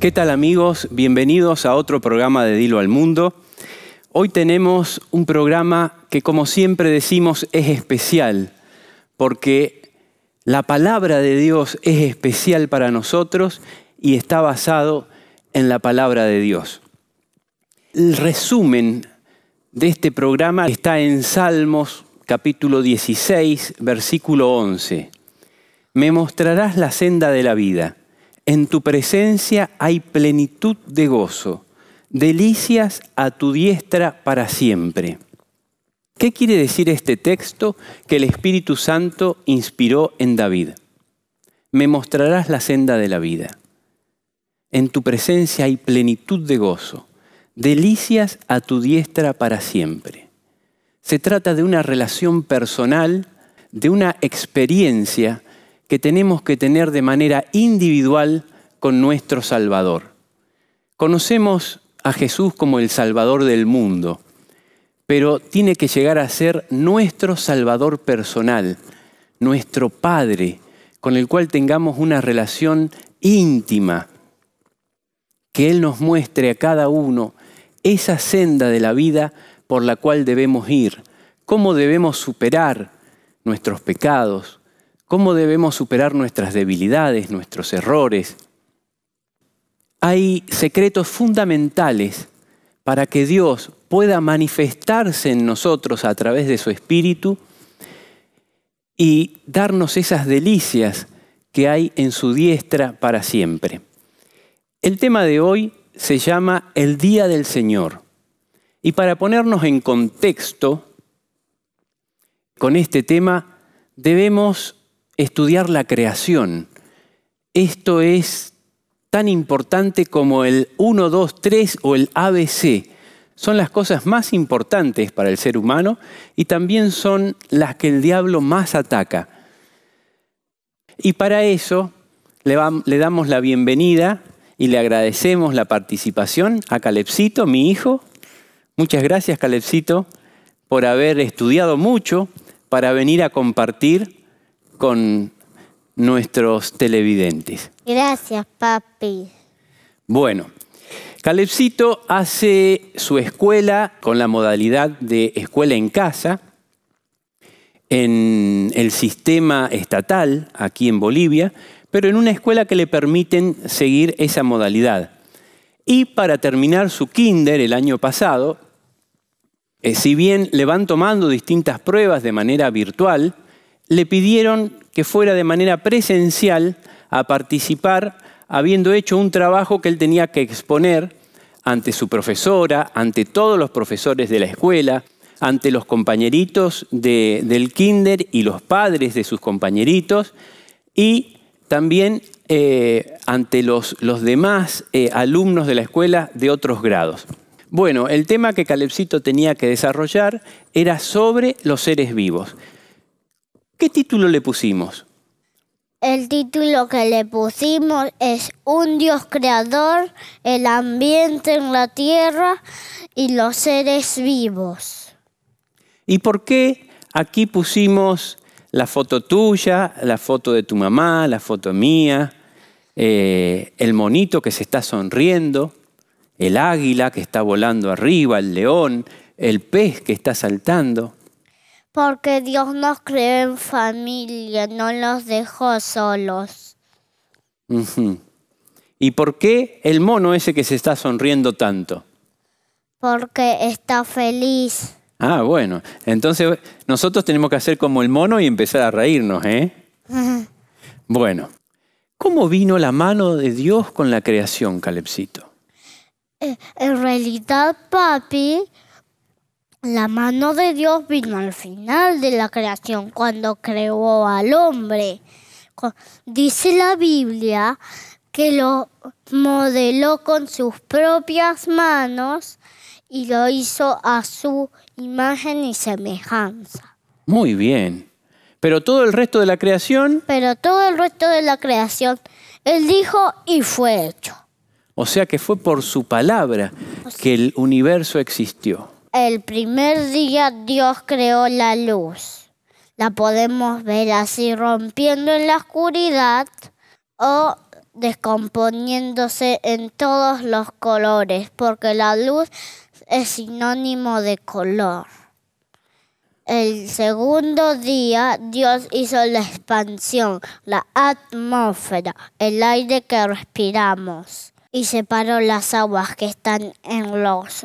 ¿Qué tal amigos? Bienvenidos a otro programa de Dilo al Mundo. Hoy tenemos un programa que como siempre decimos es especial, porque la palabra de Dios es especial para nosotros y está basado en la palabra de Dios. El resumen de este programa está en Salmos capítulo 16, versículo 11. Me mostrarás la senda de la vida. En tu presencia hay plenitud de gozo, delicias a tu diestra para siempre. ¿Qué quiere decir este texto que el Espíritu Santo inspiró en David? Me mostrarás la senda de la vida. En tu presencia hay plenitud de gozo, delicias a tu diestra para siempre. Se trata de una relación personal, de una experiencia que tenemos que tener de manera individual con nuestro Salvador. Conocemos a Jesús como el Salvador del mundo, pero tiene que llegar a ser nuestro Salvador personal, nuestro Padre, con el cual tengamos una relación íntima, que Él nos muestre a cada uno esa senda de la vida por la cual debemos ir, cómo debemos superar nuestros pecados, cómo debemos superar nuestras debilidades, nuestros errores. Hay secretos fundamentales para que Dios pueda manifestarse en nosotros a través de su Espíritu y darnos esas delicias que hay en su diestra para siempre. El tema de hoy se llama El Día del Señor. Y para ponernos en contexto con este tema, debemos estudiar la creación. Esto es tan importante como el 1, 2, 3 o el ABC. Son las cosas más importantes para el ser humano y también son las que el diablo más ataca. Y para eso le, damos la bienvenida y le agradecemos la participación a Calepsito, mi hijo. Muchas gracias, Calepsito, por haber estudiado mucho para venir a compartir con nuestros televidentes. Gracias, papi. Bueno, Calepsito hace su escuela con la modalidad de escuela en casa en el sistema estatal aquí en Bolivia, pero en una escuela que le permiten seguir esa modalidad. Y para terminar su kinder el año pasado, eh, si bien le van tomando distintas pruebas de manera virtual, le pidieron que fuera de manera presencial a participar, habiendo hecho un trabajo que él tenía que exponer ante su profesora, ante todos los profesores de la escuela, ante los compañeritos del kinder y los padres de sus compañeritos, y también eh, ante los, demás eh, alumnos de la escuela de otros grados. Bueno, el tema que Calepsito tenía que desarrollar era sobre los seres vivos. ¿Qué título le pusimos? El título que le pusimos es Un Dios creador, el ambiente en la tierra y los seres vivos. ¿Y por qué aquí pusimos la foto tuya, la foto de tu mamá, la foto mía, eh, el monito que se está sonriendo, el águila que está volando arriba, el león, el pez que está saltando? porque Dios nos creó en familia, no los dejó solos. ¿Y por qué el mono ese que se está sonriendo tanto? Porque está feliz. Ah, bueno. Entonces nosotros tenemos que hacer como el mono y empezar a reírnos, ¿eh? bueno, ¿cómo vino la mano de Dios con la creación, Calepsito? Eh, en realidad, papi, la mano de Dios vino al final de la creación, cuando creó al hombre. Dice la Biblia que lo modeló con sus propias manos y lo hizo a su imagen y semejanza. Muy bien. Pero todo el resto de la creación. Pero todo el resto de la creación, él dijo y fue hecho. O sea que fue por su palabra que el universo existió. El primer día Dios creó la luz. La podemos ver así rompiendo en la oscuridad o descomponiéndose en todos los colores, porque la luz es sinónimo de color. El segundo día Dios hizo la expansión, la atmósfera, el aire que respiramos y separó las aguas que están en los,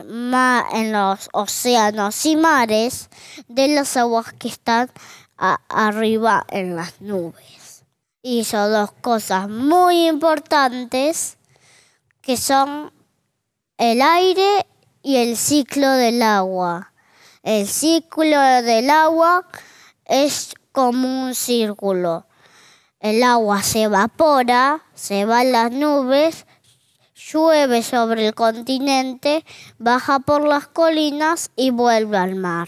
océanos y mares de las aguas que están arriba en las nubes. Hizo dos cosas muy importantes que son el aire y el ciclo del agua. El ciclo del agua es como un círculo. El agua se evapora, se va las nubes llueve sobre el continente, baja por las colinas y vuelve al mar.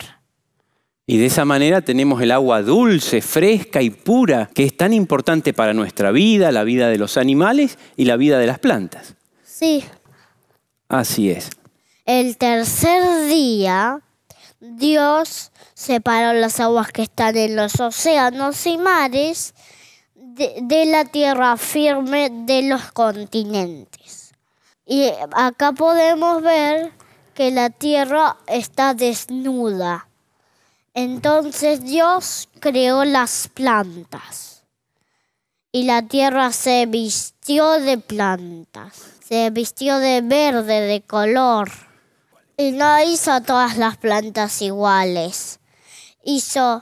Y de esa manera tenemos el agua dulce, fresca y pura, que es tan importante para nuestra vida, la vida de los animales y la vida de las plantas. Sí. Así es. El tercer día, Dios separó las aguas que están en los océanos y mares de, de la tierra firme de los continentes. Y acá podemos ver que la tierra está desnuda. Entonces Dios creó las plantas. Y la tierra se vistió de plantas. Se vistió de verde, de color. Y no hizo todas las plantas iguales. Hizo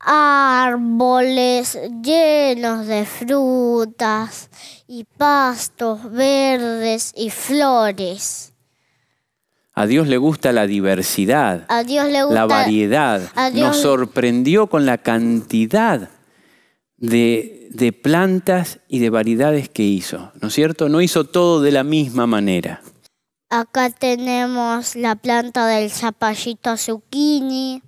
árboles llenos de frutas y pastos verdes y flores. A Dios le gusta la diversidad, a Dios le gusta, la variedad. Nos sorprendió con la cantidad de, de plantas y de variedades que hizo, ¿no es cierto? No hizo todo de la misma manera. Acá tenemos la planta del zapallito zucchini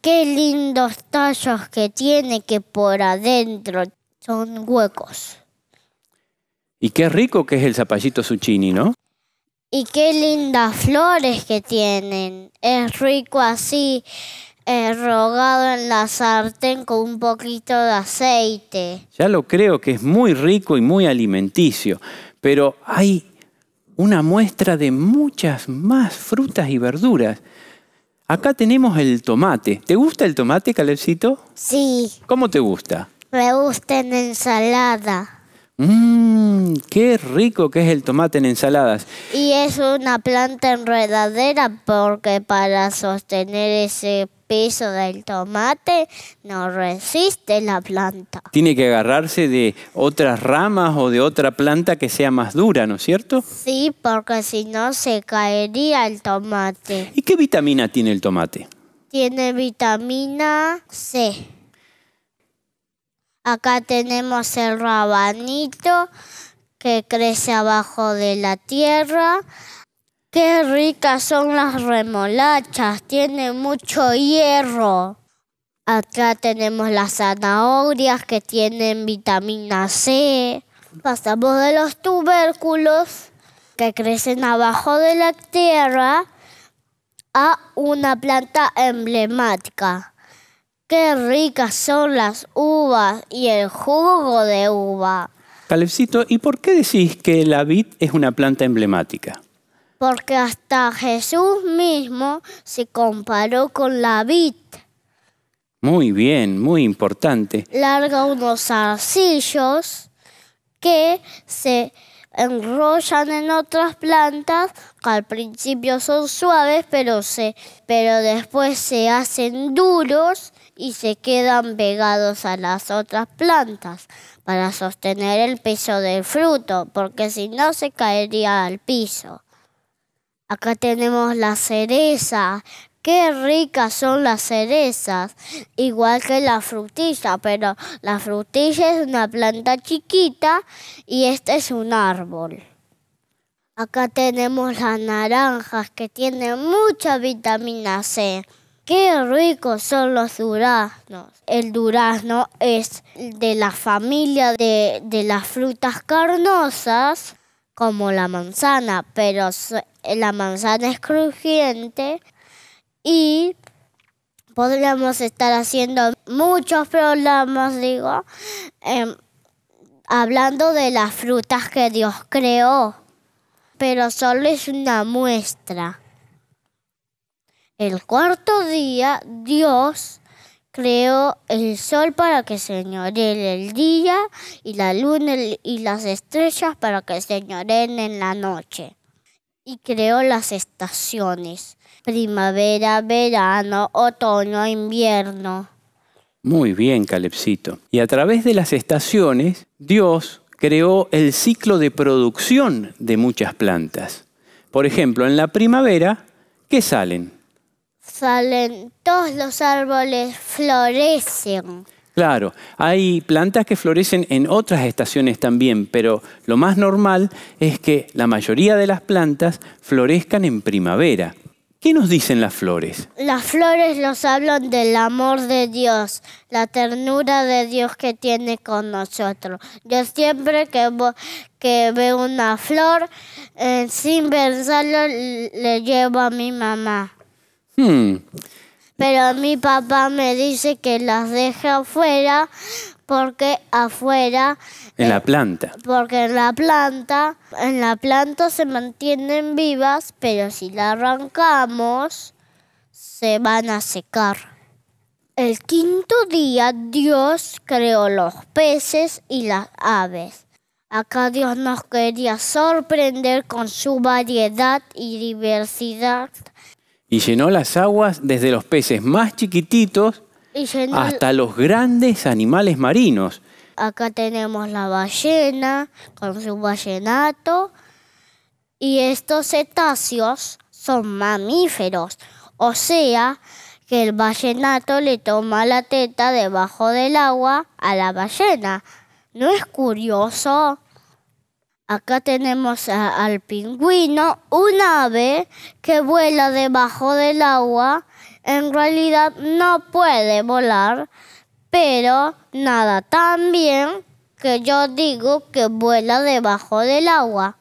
qué lindos tallos que tiene que por adentro son huecos. Y qué rico que es el zapallito zucchini, ¿no? Y qué lindas flores que tienen. Es rico así, eh, rogado en la sartén con un poquito de aceite. Ya lo creo que es muy rico y muy alimenticio, pero hay una muestra de muchas más frutas y verduras Acá tenemos el tomate. ¿Te gusta el tomate, Calecito? Sí. ¿Cómo te gusta? Me gusta en ensalada. Mmm, qué rico que es el tomate en ensaladas. Y es una planta enredadera porque para sostener ese peso del tomate no resiste la planta. Tiene que agarrarse de otras ramas o de otra planta que sea más dura, ¿no es cierto? Sí, porque si no se caería el tomate. ¿Y qué vitamina tiene el tomate? Tiene vitamina C. Acá tenemos el rabanito que crece abajo de la tierra. Qué ricas son las remolachas, tiene mucho hierro. Acá tenemos las zanahorias que tienen vitamina C. Pasamos de los tubérculos que crecen abajo de la tierra a una planta emblemática, Qué ricas son las uvas y el jugo de uva. Calebcito, ¿y por qué decís que la vid es una planta emblemática? Porque hasta Jesús mismo se comparó con la vid. Muy bien, muy importante. Larga unos arcillos que se enrollan en otras plantas que al principio son suaves, pero, se, pero después se hacen duros y se quedan pegados a las otras plantas para sostener el peso del fruto, porque si no se caería al piso. Acá tenemos las cerezas. Qué ricas son las cerezas, igual que la frutilla, pero la frutilla es una planta chiquita y este es un árbol. Acá tenemos las naranjas que tienen mucha vitamina C. Qué ricos son los duraznos. El durazno es de la familia de, las frutas carnosas, como la manzana, pero la manzana es crujiente y podríamos estar haciendo muchos problemas, digo, em, hablando de las frutas que Dios creó, pero solo es una muestra. El cuarto día Dios creó el sol para que señoren el día y la luna y las estrellas para que señoreen en la noche. Y creó las estaciones, primavera, verano, otoño, invierno. Muy bien, Calepsito. Y a través de las estaciones, Dios creó el ciclo de producción de muchas plantas. Por ejemplo, en la primavera, ¿qué salen? salen todos los árboles, florecen. Claro, hay plantas que florecen en otras estaciones también, pero lo más normal es que la mayoría de las plantas florezcan en primavera. ¿Qué nos dicen las flores? Las flores nos hablan del amor de Dios, la ternura de Dios que tiene con nosotros. Yo siempre que, veo una flor, eh, sin pensarlo, le llevo a mi mamá. Hmm. Pero mi papá me dice que las deje afuera porque afuera... En la eh, planta. Porque en la planta, en la planta se mantienen vivas, pero si la arrancamos, se van a secar. El quinto día Dios creó los peces y las aves. Acá Dios nos quería sorprender con su variedad y diversidad y llenó las aguas desde los peces más chiquititos hasta los grandes animales marinos. Acá tenemos la ballena con su ballenato y estos cetáceos son mamíferos, o sea que el ballenato le toma la teta debajo del agua a la ballena. ¿No es curioso? Acá tenemos al pingüino, un ave que vuela debajo del agua. En realidad no puede volar, pero nada tan bien que yo digo que vuela debajo del agua.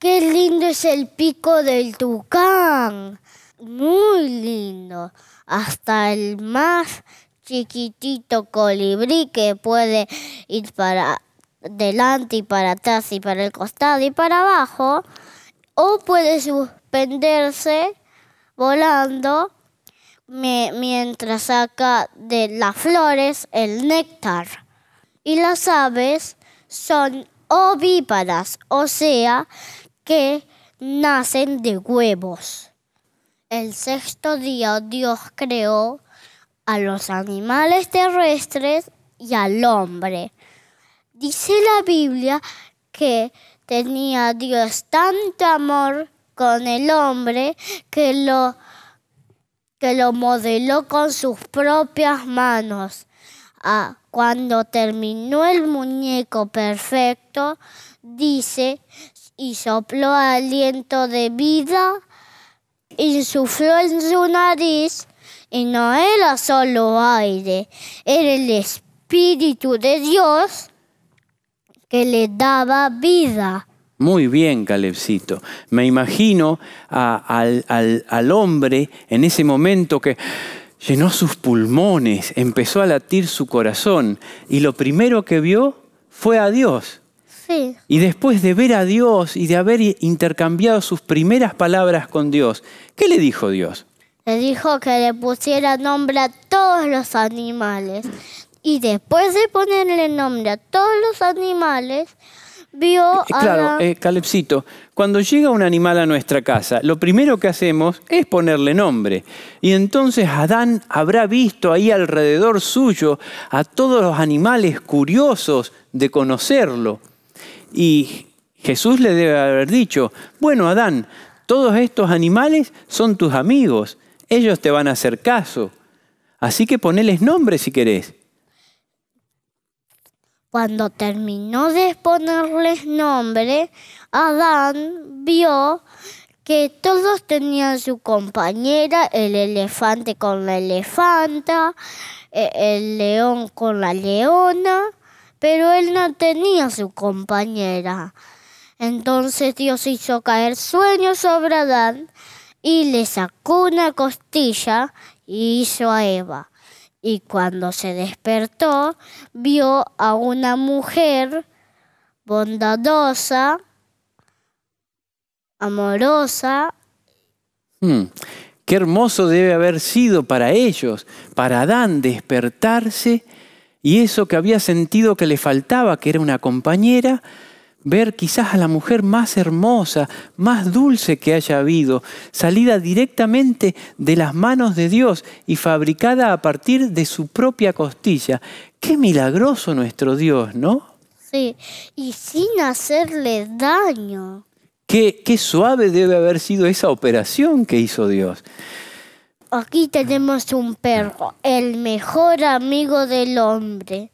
Qué lindo es el pico del tucán. Muy lindo. Hasta el más chiquitito colibrí que puede ir para delante y para atrás y para el costado y para abajo, o puede suspenderse volando mientras saca de las flores el néctar. Y las aves son ovíparas, o sea, que nacen de huevos. El sexto día Dios creó a los animales terrestres y al hombre. Dice la Biblia que tenía Dios tanto amor con el hombre que lo, que lo modeló con sus propias manos. Ah, cuando terminó el muñeco perfecto, dice, y sopló aliento de vida, sufrió en su nariz, y no era solo aire, era el Espíritu de Dios que le daba vida. Muy bien, Calebcito. Me imagino al, al hombre en ese momento que llenó sus pulmones, empezó a latir su corazón y lo primero que vio fue a Dios. Sí. Y después de ver a Dios y de haber intercambiado sus primeras palabras con Dios, ¿qué le dijo Dios? Le dijo que le pusiera nombre a todos los animales, y después de ponerle nombre a todos los animales, vio eh, a Claro, eh, Calepsito, cuando llega un animal a nuestra casa, lo primero que hacemos es ponerle nombre. Y entonces Adán habrá visto ahí alrededor suyo a todos los animales curiosos de conocerlo. Y Jesús le debe haber dicho, bueno Adán, todos estos animales son tus amigos, ellos te van a hacer caso. Así que poneles nombre si querés. Cuando terminó de ponerles nombre, Adán vio que todos tenían su compañera, el elefante con la elefanta, e-, el león con la leona, pero él no tenía su compañera. Entonces Dios hizo caer sueño sobre Adán y le sacó una costilla y hizo a Eva y cuando se despertó vio a una mujer bondadosa, amorosa. Hmm, qué hermoso debe haber sido para ellos, para Adán, despertarse y eso que había sentido que le faltaba, que era una compañera, ver quizás a la mujer más hermosa, más dulce que haya habido, salida directamente de las manos de Dios y fabricada a partir de su propia costilla. Qué milagroso nuestro Dios, ¿no? Sí, y sin hacerle daño. Qué, qué suave debe haber sido esa operación que hizo Dios. Aquí tenemos un perro, el mejor amigo del hombre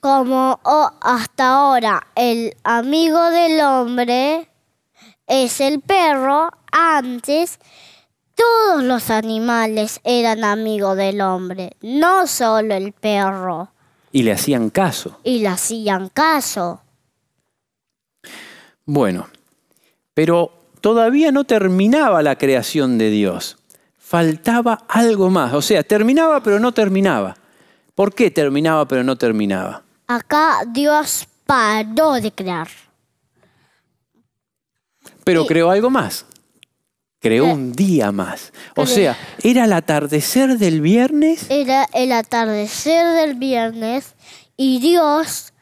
como oh, hasta ahora el amigo del hombre es el perro, antes todos los animales eran amigos del hombre, no solo el perro. Y le hacían caso. Y le hacían caso. Bueno, pero todavía no terminaba la creación de Dios. Faltaba algo más. O sea, terminaba pero no terminaba. ¿Por qué terminaba pero no terminaba? Acá Dios paró de crear. Pero creó algo más. Creó un día más. O sea, era el atardecer del viernes. Era el atardecer del viernes y Dios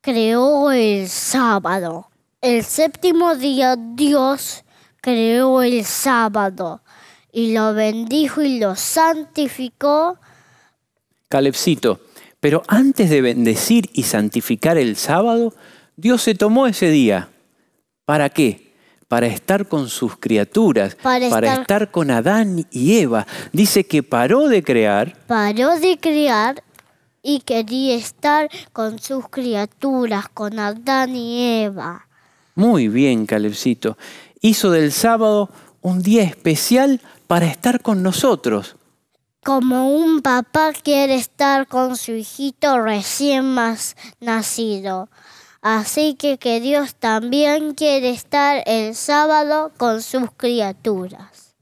creó el sábado. El séptimo día Dios creó el sábado y lo bendijo y lo santificó. Calebcito. Pero antes de bendecir y santificar el sábado, Dios se tomó ese día. ¿Para qué? Para estar con sus criaturas, para, estar... con Adán y Eva. Dice que paró de crear. Paró de crear y quería estar con sus criaturas, con Adán y Eva. Muy bien, Calebcito. Hizo del sábado un día especial para estar con nosotros como un papá quiere estar con su hijito recién más nacido. Así que que Dios también quiere estar el sábado con sus criaturas.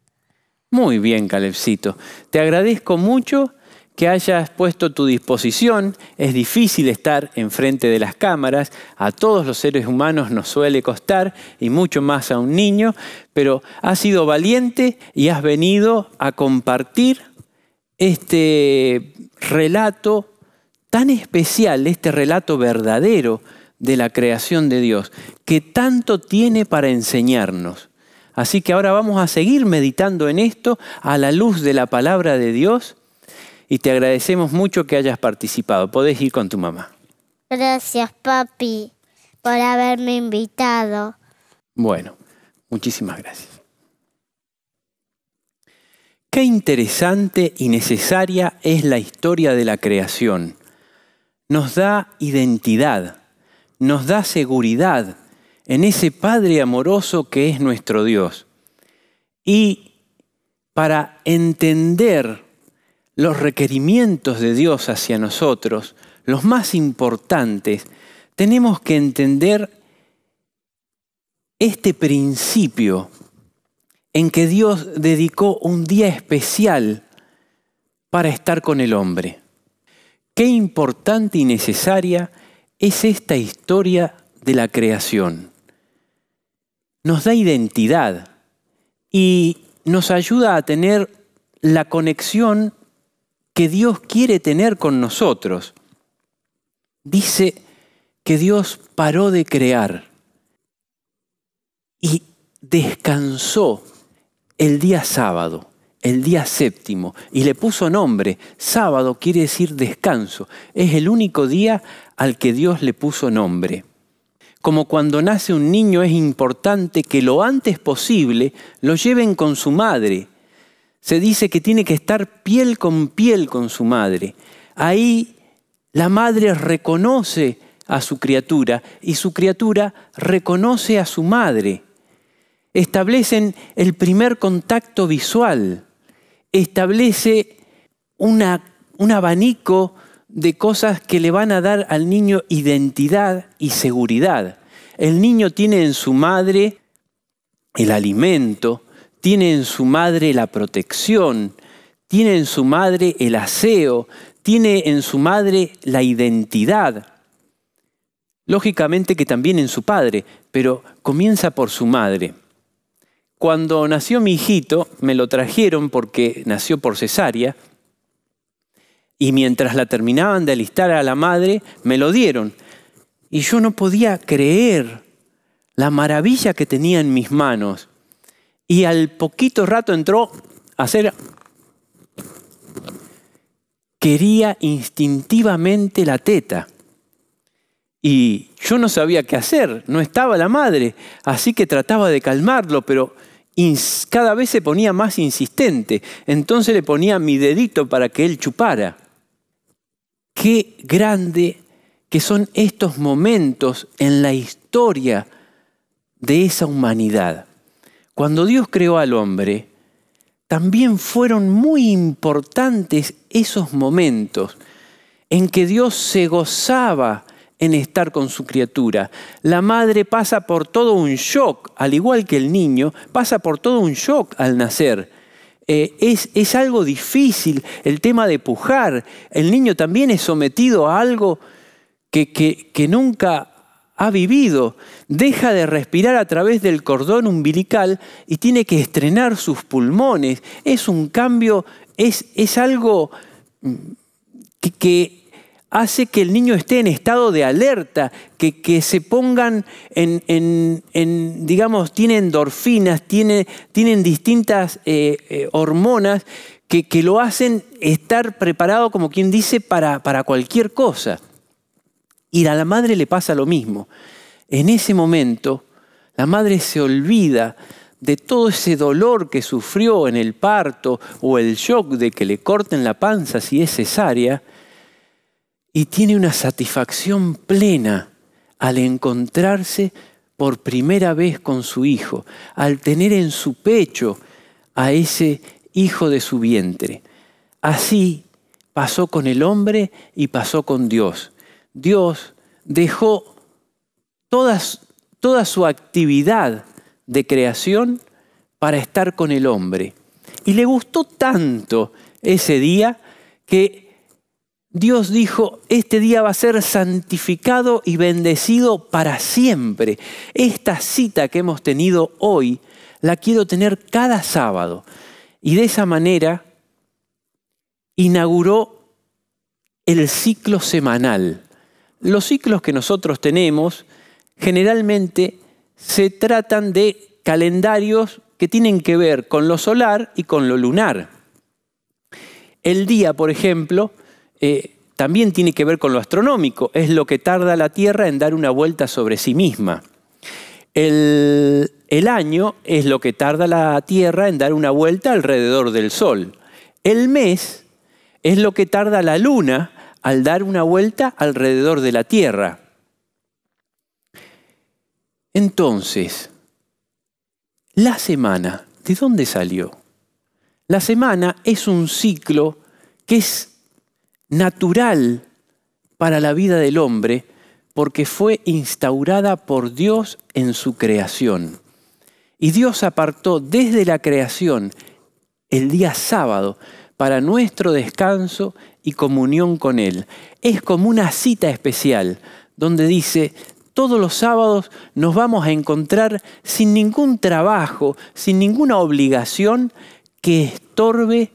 Muy bien, Calepsito. Te agradezco mucho que hayas puesto tu disposición. Es difícil estar enfrente de las cámaras, a todos los seres humanos nos suele costar y mucho más a un niño, pero has sido valiente y has venido a compartir este relato tan especial, este relato verdadero de la creación de Dios, que tanto tiene para enseñarnos. Así que ahora vamos a seguir meditando en esto a la luz de la palabra de Dios y te agradecemos mucho que hayas participado. Podés ir con tu mamá. Gracias, papi, por haberme invitado. Bueno, muchísimas gracias. Qué interesante y necesaria es la historia de la creación. Nos da identidad, nos da seguridad en ese Padre amoroso que es nuestro Dios. Y para entender los requerimientos de Dios hacia nosotros, los más importantes, tenemos que entender este principio en que Dios dedicó un día especial para estar con el hombre. Qué importante y necesaria es esta historia de la creación. Nos da identidad y nos ayuda a tener la conexión que Dios quiere tener con nosotros. Dice que Dios paró de crear y descansó el día sábado, el día séptimo, y le puso nombre. Sábado quiere decir descanso. Es el único día al que Dios le puso nombre. Como cuando nace un niño es importante que lo antes posible lo lleven con su madre. Se dice que tiene que estar piel con piel con su madre. Ahí la madre reconoce a su criatura y su criatura reconoce a su madre establecen el primer contacto visual, establece un abanico de cosas que le van a dar al niño identidad y seguridad. El niño tiene en su madre el alimento, tiene en su madre la protección, tiene en su madre el aseo, tiene en su madre la identidad. Lógicamente que también en su padre, pero comienza por su madre. Cuando nació mi hijito, me lo trajeron porque nació por cesárea, y mientras la terminaban de alistar a la madre, me lo dieron. Y yo no podía creer la maravilla que tenía en mis manos. Y al poquito rato entró a hacer... Quería instintivamente la teta. Y yo no sabía qué hacer, no estaba la madre, así que trataba de calmarlo, pero cada vez se ponía más insistente. Entonces le ponía mi dedito para que él chupara. Qué grande que son estos momentos en la historia de esa humanidad. Cuando Dios creó al hombre, también fueron muy importantes esos momentos en que Dios se gozaba en estar con su criatura. La madre pasa por todo un shock, al igual que el niño, pasa por todo un shock al nacer. Eh, es, es, algo difícil el tema de pujar. El niño también es sometido a algo que, que, nunca ha vivido. Deja de respirar a través del cordón umbilical y tiene que estrenar sus pulmones. Es un cambio, es, es algo que hace que el niño esté en estado de alerta, que, se pongan en, digamos, tiene endorfinas, tiene, tienen distintas eh, eh, hormonas que, lo hacen estar preparado, como quien dice, para, para cualquier cosa. Y a la madre le pasa lo mismo. En ese momento, la madre se olvida de todo ese dolor que sufrió en el parto o el shock de que le corten la panza si es cesárea, y tiene una satisfacción plena al encontrarse por primera vez con su hijo, al tener en su pecho a ese hijo de su vientre. Así pasó con el hombre y pasó con Dios. Dios dejó toda su actividad de creación para estar con el hombre. Y le gustó tanto ese día que Dios dijo, este día va a ser santificado y bendecido para siempre. Esta cita que hemos tenido hoy la quiero tener cada sábado. Y de esa manera inauguró el ciclo semanal. Los ciclos que nosotros tenemos generalmente se tratan de calendarios que tienen que ver con lo solar y con lo lunar. El día, por ejemplo, eh, también tiene que ver con lo astronómico, es lo que tarda la Tierra en dar una vuelta sobre sí misma. el año es lo que tarda la Tierra en dar una vuelta alrededor del Sol. El mes es lo que tarda la Luna al dar una vuelta alrededor de la Tierra. Entonces, la semana, ¿de dónde salió? La semana es un ciclo que es natural para la vida del hombre porque fue instaurada por Dios en su creación. Y Dios apartó desde la creación el día sábado para nuestro descanso y comunión con Él. Es como una cita especial donde dice, todos los sábados nos vamos a encontrar sin ningún trabajo, sin ninguna obligación que estorbe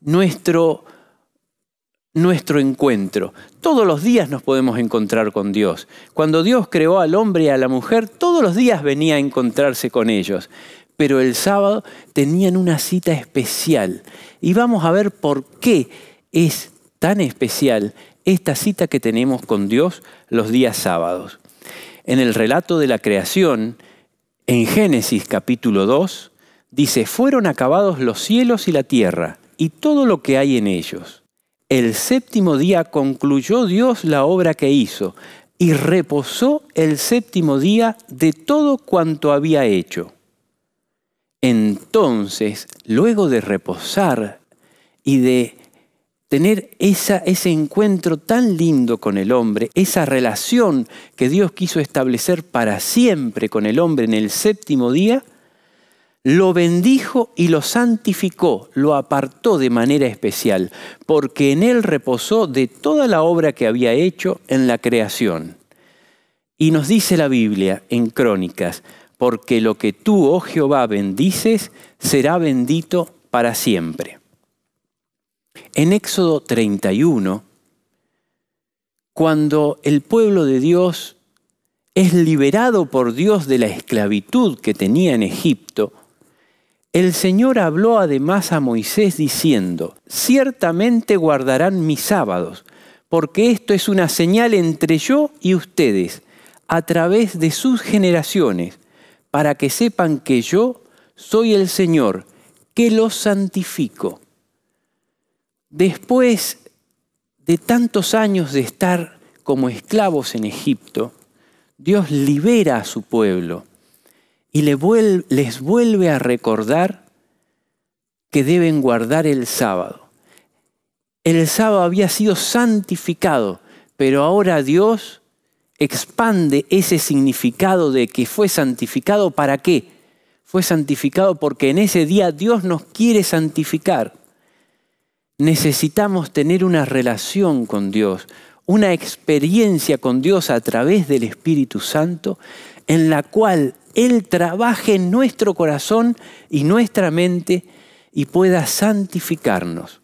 nuestro nuestro encuentro. Todos los días nos podemos encontrar con Dios. Cuando Dios creó al hombre y a la mujer, todos los días venía a encontrarse con ellos. Pero el sábado tenían una cita especial. Y vamos a ver por qué es tan especial esta cita que tenemos con Dios los días sábados. En el relato de la creación, en Génesis capítulo 2, dice, fueron acabados los cielos y la tierra y todo lo que hay en ellos el séptimo día concluyó Dios la obra que hizo y reposó el séptimo día de todo cuanto había hecho. Entonces, luego de reposar y de tener ese encuentro tan lindo con el hombre, esa relación que Dios quiso establecer para siempre con el hombre en el séptimo día, lo bendijo y lo santificó, lo apartó de manera especial, porque en él reposó de toda la obra que había hecho en la creación. Y nos dice la Biblia en Crónicas, porque lo que tú, oh Jehová, bendices, será bendito para siempre. En Éxodo 31, cuando el pueblo de Dios es liberado por Dios de la esclavitud que tenía en Egipto, el Señor habló además a Moisés diciendo, ciertamente guardarán mis sábados, porque esto es una señal entre yo y ustedes, a través de sus generaciones, para que sepan que yo soy el Señor, que los santifico. Después de tantos años de estar como esclavos en Egipto, Dios libera a su pueblo y les vuelve a recordar que deben guardar el sábado. El sábado había sido santificado, pero ahora Dios expande ese significado de que fue santificado para qué. Fue santificado porque en ese día Dios nos quiere santificar. Necesitamos tener una relación con Dios, una experiencia con Dios a través del Espíritu Santo en la cual él trabaje en nuestro corazón y nuestra mente y pueda santificarnos.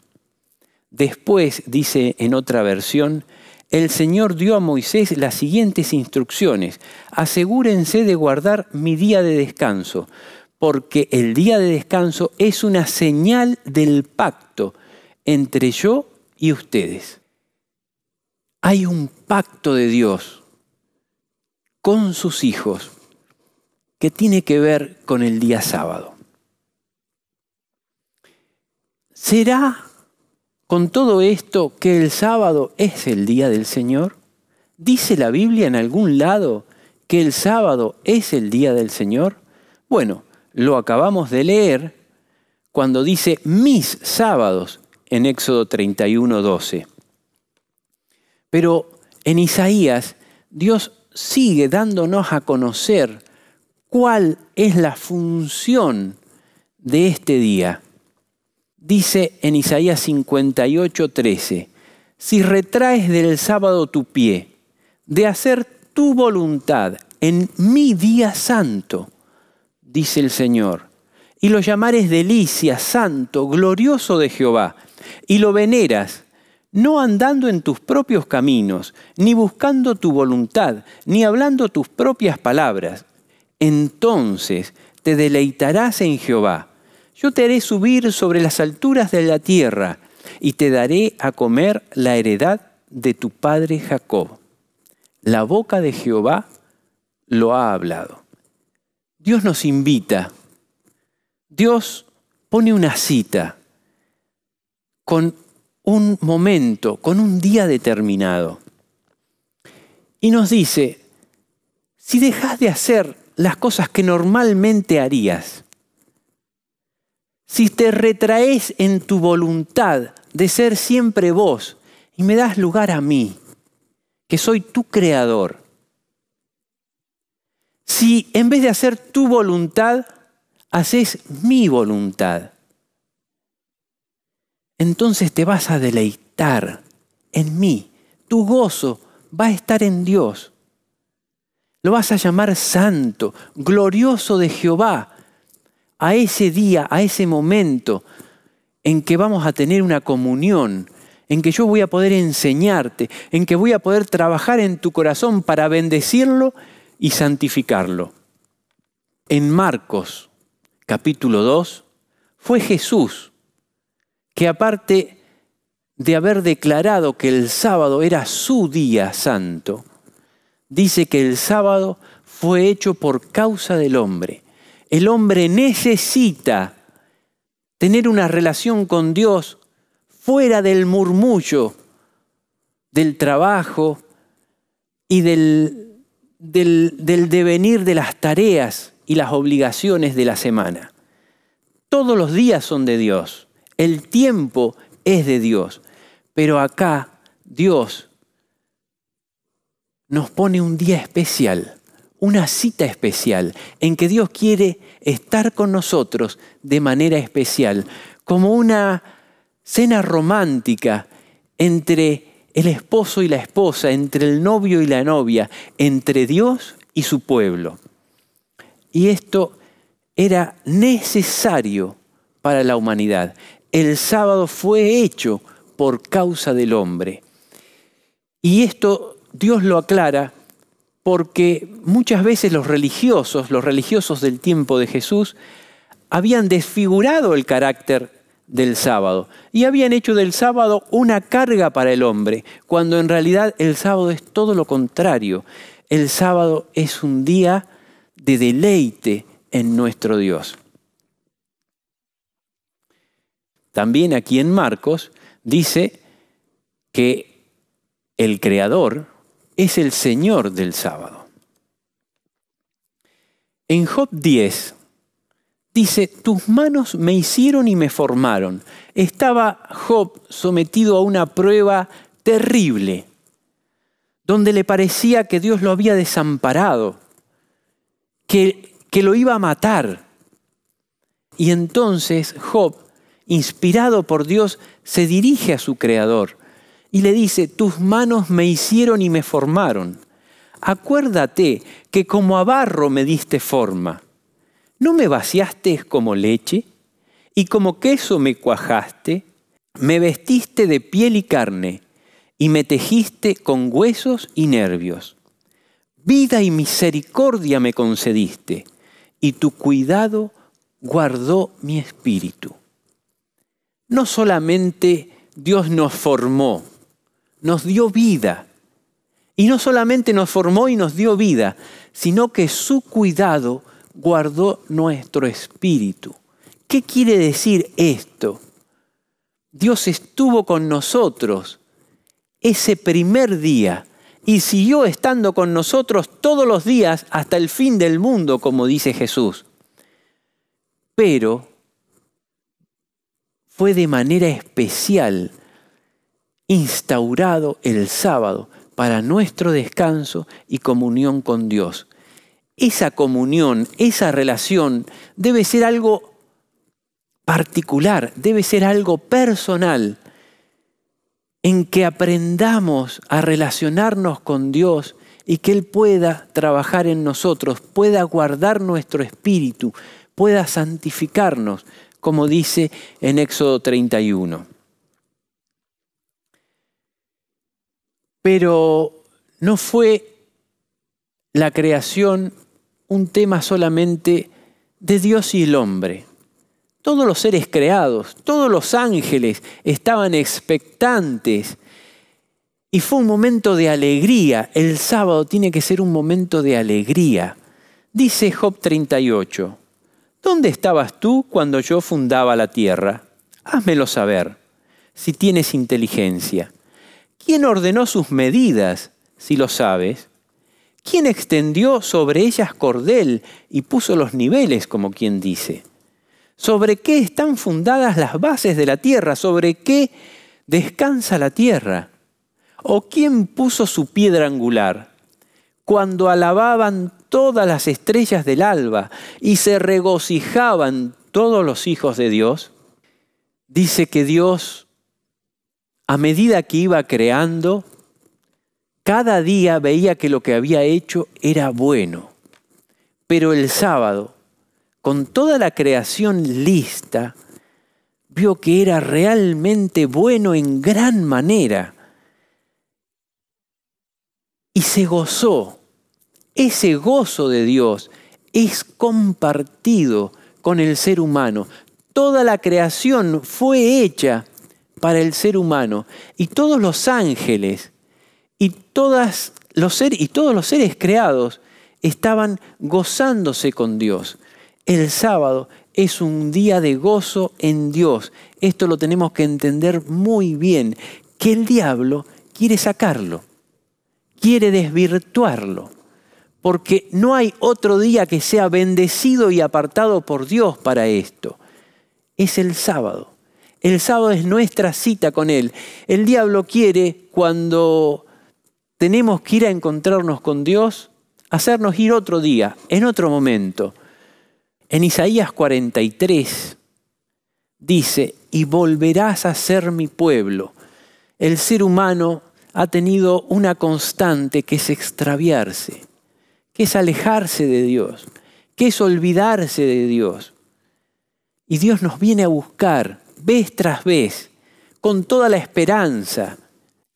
Después, dice en otra versión, el Señor dio a Moisés las siguientes instrucciones. Asegúrense de guardar mi día de descanso, porque el día de descanso es una señal del pacto entre yo y ustedes. Hay un pacto de Dios con sus hijos que tiene que ver con el día sábado. ¿Será con todo esto que el sábado es el día del Señor? ¿Dice la Biblia en algún lado que el sábado es el día del Señor? Bueno, lo acabamos de leer cuando dice mis sábados en Éxodo 31, Pero en Isaías, Dios sigue dándonos a conocer cuál es la función de este día. Dice en Isaías 58, 13, si retraes del sábado tu pie, de hacer tu voluntad en mi día santo, dice el Señor, y lo llamares delicia, santo, glorioso de Jehová, y lo veneras, no andando en tus propios caminos, ni buscando tu voluntad, ni hablando tus propias palabras, entonces te deleitarás en Jehová. Yo te haré subir sobre las alturas de la tierra y te daré a comer la heredad de tu padre Jacob. La boca de Jehová lo ha hablado. Dios nos invita. Dios pone una cita con un momento, con un día determinado. Y nos dice, si dejas de hacer las cosas que normalmente harías. Si te retraes en tu voluntad de ser siempre vos y me das lugar a mí, que soy tu creador. Si en vez de hacer tu voluntad, haces mi voluntad, entonces te vas a deleitar en mí. Tu gozo va a estar en Dios. Lo vas a llamar santo, glorioso de Jehová, a ese día, a ese momento en que vamos a tener una comunión, en que yo voy a poder enseñarte, en que voy a poder trabajar en tu corazón para bendecirlo y santificarlo. En Marcos capítulo 2 fue Jesús que aparte de haber declarado que el sábado era su día santo, dice que el sábado fue hecho por causa del hombre. El hombre necesita tener una relación con Dios fuera del murmullo, del trabajo y del, del devenir de las tareas y las obligaciones de la semana. Todos los días son de Dios, el tiempo es de Dios, pero acá Dios nos pone un día especial, una cita especial, en que Dios quiere estar con nosotros de manera especial, como una cena romántica entre el esposo y la esposa, entre el novio y la novia, entre Dios y su pueblo. Y esto era necesario para la humanidad. El sábado fue hecho por causa del hombre. Y esto Dios lo aclara porque muchas veces los religiosos, los religiosos del tiempo de Jesús, habían desfigurado el carácter del sábado y habían hecho del sábado una carga para el hombre, cuando en realidad el sábado es todo lo contrario. El sábado es un día de deleite en nuestro Dios. También aquí en Marcos dice que el Creador, es el Señor del sábado. En Job 10 dice, tus manos me hicieron y me formaron. Estaba Job sometido a una prueba terrible, donde le parecía que Dios lo había desamparado, que, que lo iba a matar. Y entonces Job, inspirado por Dios, se dirige a su Creador y le dice, tus manos me hicieron y me formaron. Acuérdate que como a barro me diste forma. ¿No me vaciaste como leche? Y como queso me cuajaste, me vestiste de piel y carne, y me tejiste con huesos y nervios. Vida y misericordia me concediste, y tu cuidado guardó mi espíritu. No solamente Dios nos formó, nos dio vida. Y no solamente nos formó y nos dio vida, sino que su cuidado guardó nuestro espíritu. ¿Qué quiere decir esto? Dios estuvo con nosotros ese primer día y siguió estando con nosotros todos los días hasta el fin del mundo, como dice Jesús. Pero fue de manera especial instaurado el sábado para nuestro descanso y comunión con Dios. Esa comunión, esa relación debe ser algo particular, debe ser algo personal, en que aprendamos a relacionarnos con Dios y que Él pueda trabajar en nosotros, pueda guardar nuestro espíritu, pueda santificarnos, como dice en Éxodo 31. Pero no fue la creación un tema solamente de Dios y el hombre. Todos los seres creados, todos los ángeles estaban expectantes. Y fue un momento de alegría. El sábado tiene que ser un momento de alegría. Dice Job 38, ¿dónde estabas tú cuando yo fundaba la tierra? Házmelo saber, si tienes inteligencia. ¿Quién ordenó sus medidas, si lo sabes? ¿Quién extendió sobre ellas cordel y puso los niveles, como quien dice? ¿Sobre qué están fundadas las bases de la tierra? ¿Sobre qué descansa la tierra? ¿O quién puso su piedra angular? Cuando alababan todas las estrellas del alba y se regocijaban todos los hijos de Dios, dice que Dios a medida que iba creando, cada día veía que lo que había hecho era bueno. Pero el sábado, con toda la creación lista, vio que era realmente bueno en gran manera. Y se gozó. Ese gozo de Dios es compartido con el ser humano. Toda la creación fue hecha para el ser humano. Y todos los ángeles y, y todos los seres creados estaban gozándose con Dios. El sábado es un día de gozo en Dios. Esto lo tenemos que entender muy bien, que el diablo quiere sacarlo, quiere desvirtuarlo, porque no hay otro día que sea bendecido y apartado por Dios para esto. Es el sábado. El sábado es nuestra cita con Él. El diablo quiere, cuando tenemos que ir a encontrarnos con Dios, hacernos ir otro día, en otro momento. En Isaías 43 dice, y volverás a ser mi pueblo. El ser humano ha tenido una constante que es extraviarse, que es alejarse de Dios, que es olvidarse de Dios. Y Dios nos viene a buscar vez tras vez, con toda la esperanza,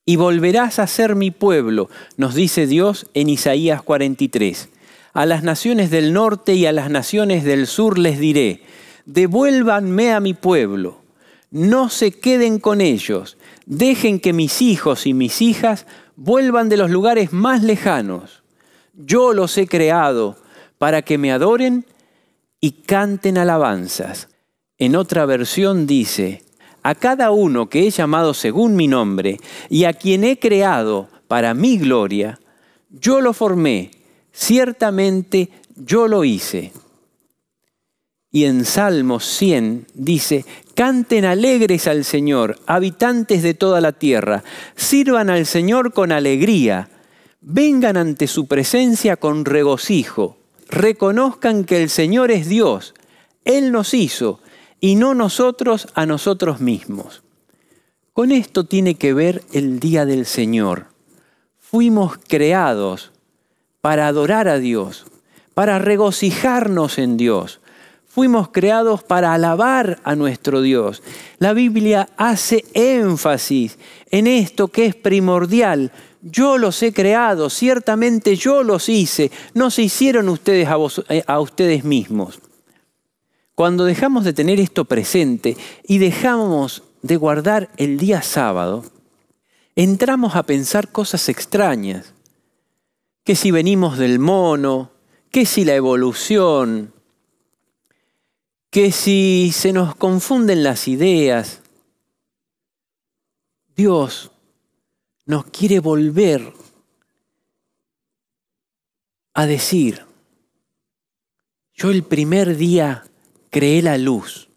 y volverás a ser mi pueblo, nos dice Dios en Isaías 43. A las naciones del norte y a las naciones del sur les diré, devuélvanme a mi pueblo, no se queden con ellos, dejen que mis hijos y mis hijas vuelvan de los lugares más lejanos. Yo los he creado para que me adoren y canten alabanzas. En otra versión dice, a cada uno que he llamado según mi nombre y a quien he creado para mi gloria, yo lo formé, ciertamente yo lo hice. Y en Salmos 100 dice, canten alegres al Señor, habitantes de toda la tierra, sirvan al Señor con alegría, vengan ante su presencia con regocijo, reconozcan que el Señor es Dios, Él nos hizo y no nosotros a nosotros mismos. Con esto tiene que ver el día del Señor. Fuimos creados para adorar a Dios, para regocijarnos en Dios. Fuimos creados para alabar a nuestro Dios. La Biblia hace énfasis en esto que es primordial. Yo los he creado, ciertamente yo los hice, no se hicieron ustedes a, eh, ustedes mismos. Cuando dejamos de tener esto presente y dejamos de guardar el día sábado, entramos a pensar cosas extrañas. Que si venimos del mono, que si la evolución, que si se nos confunden las ideas, Dios nos quiere volver a decir, yo el primer día Creé la luz.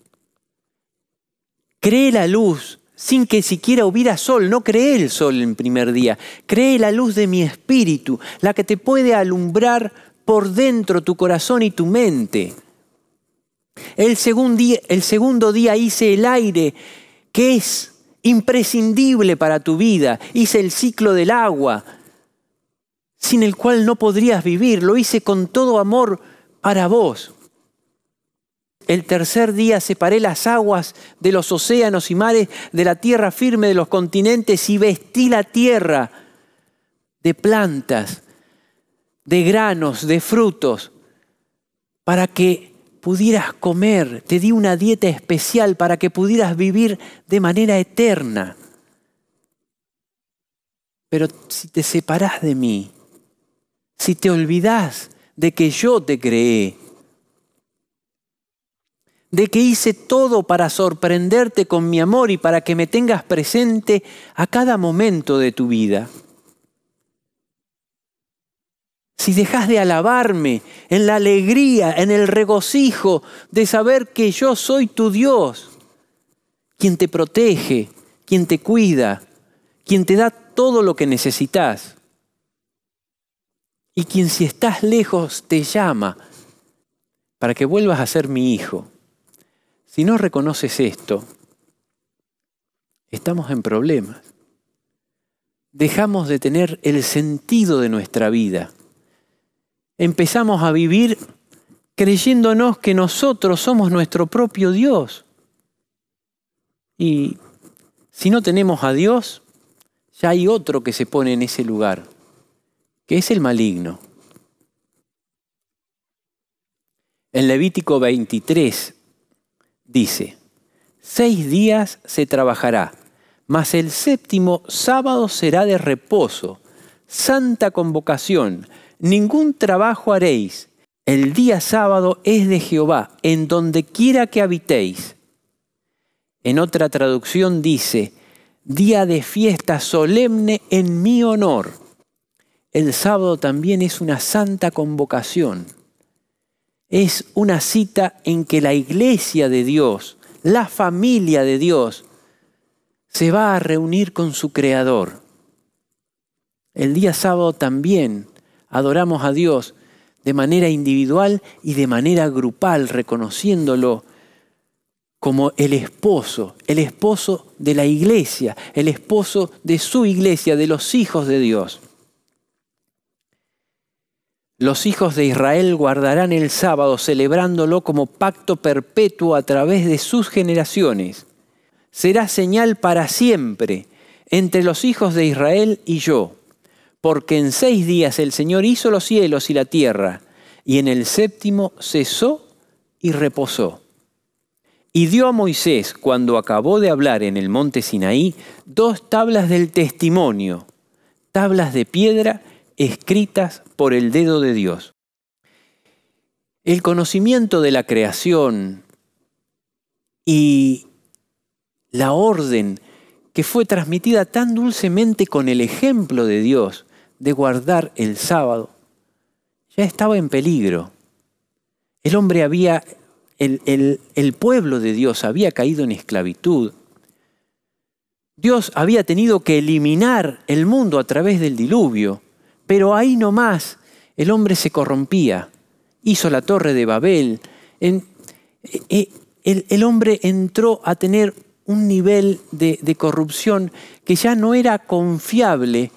Cree la luz sin que siquiera hubiera sol, no cree el sol en primer día, cree la luz de mi espíritu, la que te puede alumbrar por dentro tu corazón y tu mente. El, día, el segundo día hice el aire, que es imprescindible para tu vida, hice el ciclo del agua, sin el cual no podrías vivir, lo hice con todo amor para vos. El tercer día separé las aguas de los océanos y mares, de la tierra firme de los continentes y vestí la tierra de plantas, de granos, de frutos, para que pudieras comer. Te di una dieta especial para que pudieras vivir de manera eterna. Pero si te separás de mí, si te olvidás de que yo te creé, de que hice todo para sorprenderte con mi amor y para que me tengas presente a cada momento de tu vida. Si dejas de alabarme en la alegría, en el regocijo de saber que yo soy tu Dios, quien te protege, quien te cuida, quien te da todo lo que necesitas, y quien si estás lejos te llama para que vuelvas a ser mi hijo. Si no reconoces esto, estamos en problemas. Dejamos de tener el sentido de nuestra vida. Empezamos a vivir creyéndonos que nosotros somos nuestro propio Dios. Y si no tenemos a Dios, ya hay otro que se pone en ese lugar, que es el maligno. En Levítico 23, dice, seis días se trabajará, mas el séptimo sábado será de reposo, santa convocación, ningún trabajo haréis. El día sábado es de Jehová, en donde quiera que habitéis. En otra traducción dice, día de fiesta solemne en mi honor. El sábado también es una santa convocación es una cita en que la iglesia de Dios, la familia de Dios, se va a reunir con su Creador. El día sábado también adoramos a Dios de manera individual y de manera grupal, reconociéndolo como el esposo, el esposo de la iglesia, el esposo de su iglesia, de los hijos de Dios. Los hijos de Israel guardarán el sábado celebrándolo como pacto perpetuo a través de sus generaciones. Será señal para siempre entre los hijos de Israel y yo, porque en seis días el Señor hizo los cielos y la tierra, y en el séptimo cesó y reposó. Y dio a Moisés, cuando acabó de hablar en el monte Sinaí, dos tablas del testimonio, tablas de piedra escritas por el dedo de Dios. El conocimiento de la creación y la orden que fue transmitida tan dulcemente con el ejemplo de Dios de guardar el sábado, ya estaba en peligro. El hombre había, el, pueblo de Dios había caído en esclavitud. Dios había tenido que eliminar el mundo a través del diluvio pero ahí nomás el hombre se corrompía, hizo la torre de Babel. Eh, eh, el, hombre entró a tener un nivel de, corrupción que ya no era confiable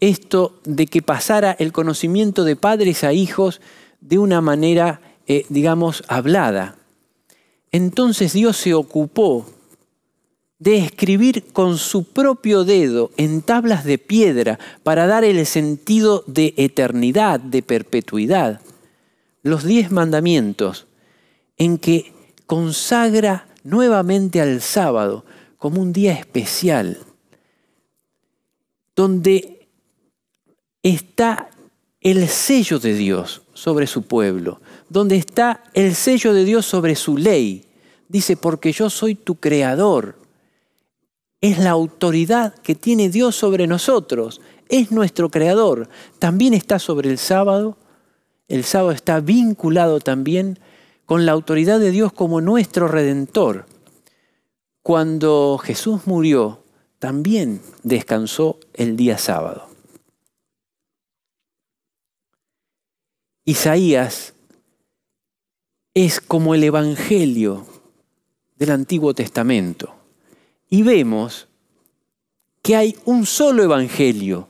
esto de que pasara el conocimiento de padres a hijos de una manera, eh, digamos, hablada. Entonces Dios se ocupó de escribir con su propio dedo en tablas de piedra para dar el sentido de eternidad, de perpetuidad, los diez mandamientos, en que consagra nuevamente al sábado como un día especial, donde está el sello de Dios sobre su pueblo, donde está el sello de Dios sobre su ley. Dice, porque yo soy tu creador, es la autoridad que tiene Dios sobre nosotros, es nuestro creador, también está sobre el sábado, el sábado está vinculado también con la autoridad de Dios como nuestro redentor. Cuando Jesús murió, también descansó el día sábado. Isaías es como el Evangelio del Antiguo Testamento y vemos que hay un solo evangelio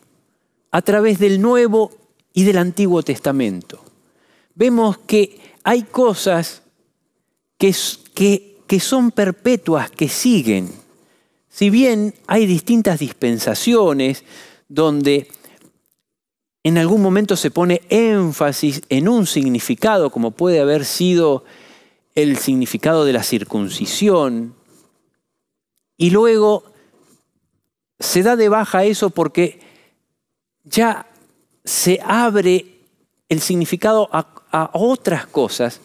a través del Nuevo y del Antiguo Testamento. Vemos que hay cosas que, son perpetuas, que siguen. Si bien hay distintas dispensaciones donde en algún momento se pone énfasis en un significado, como puede haber sido el significado de la circuncisión, y luego se da de baja eso porque ya se abre el significado a, a, otras cosas.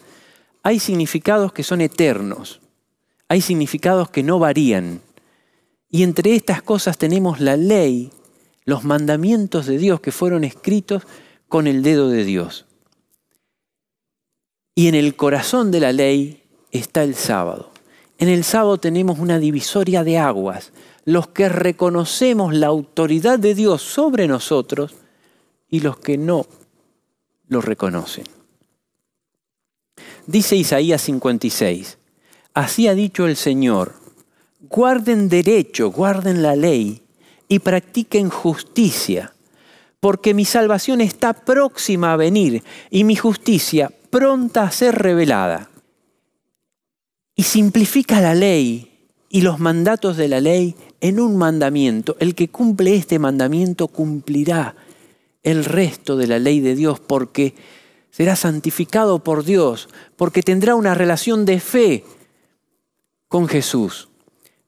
Hay significados que son eternos, hay significados que no varían. Y entre estas cosas tenemos la ley, los mandamientos de Dios que fueron escritos con el dedo de Dios. Y en el corazón de la ley está el sábado. En el sábado tenemos una divisoria de aguas. Los que reconocemos la autoridad de Dios sobre nosotros y los que no lo reconocen. Dice Isaías 56, así ha dicho el Señor, guarden derecho, guarden la ley y practiquen justicia, porque mi salvación está próxima a venir y mi justicia pronta a ser revelada y simplifica la ley y los mandatos de la ley en un mandamiento. El que cumple este mandamiento cumplirá el resto de la ley de Dios porque será santificado por Dios, porque tendrá una relación de fe con Jesús.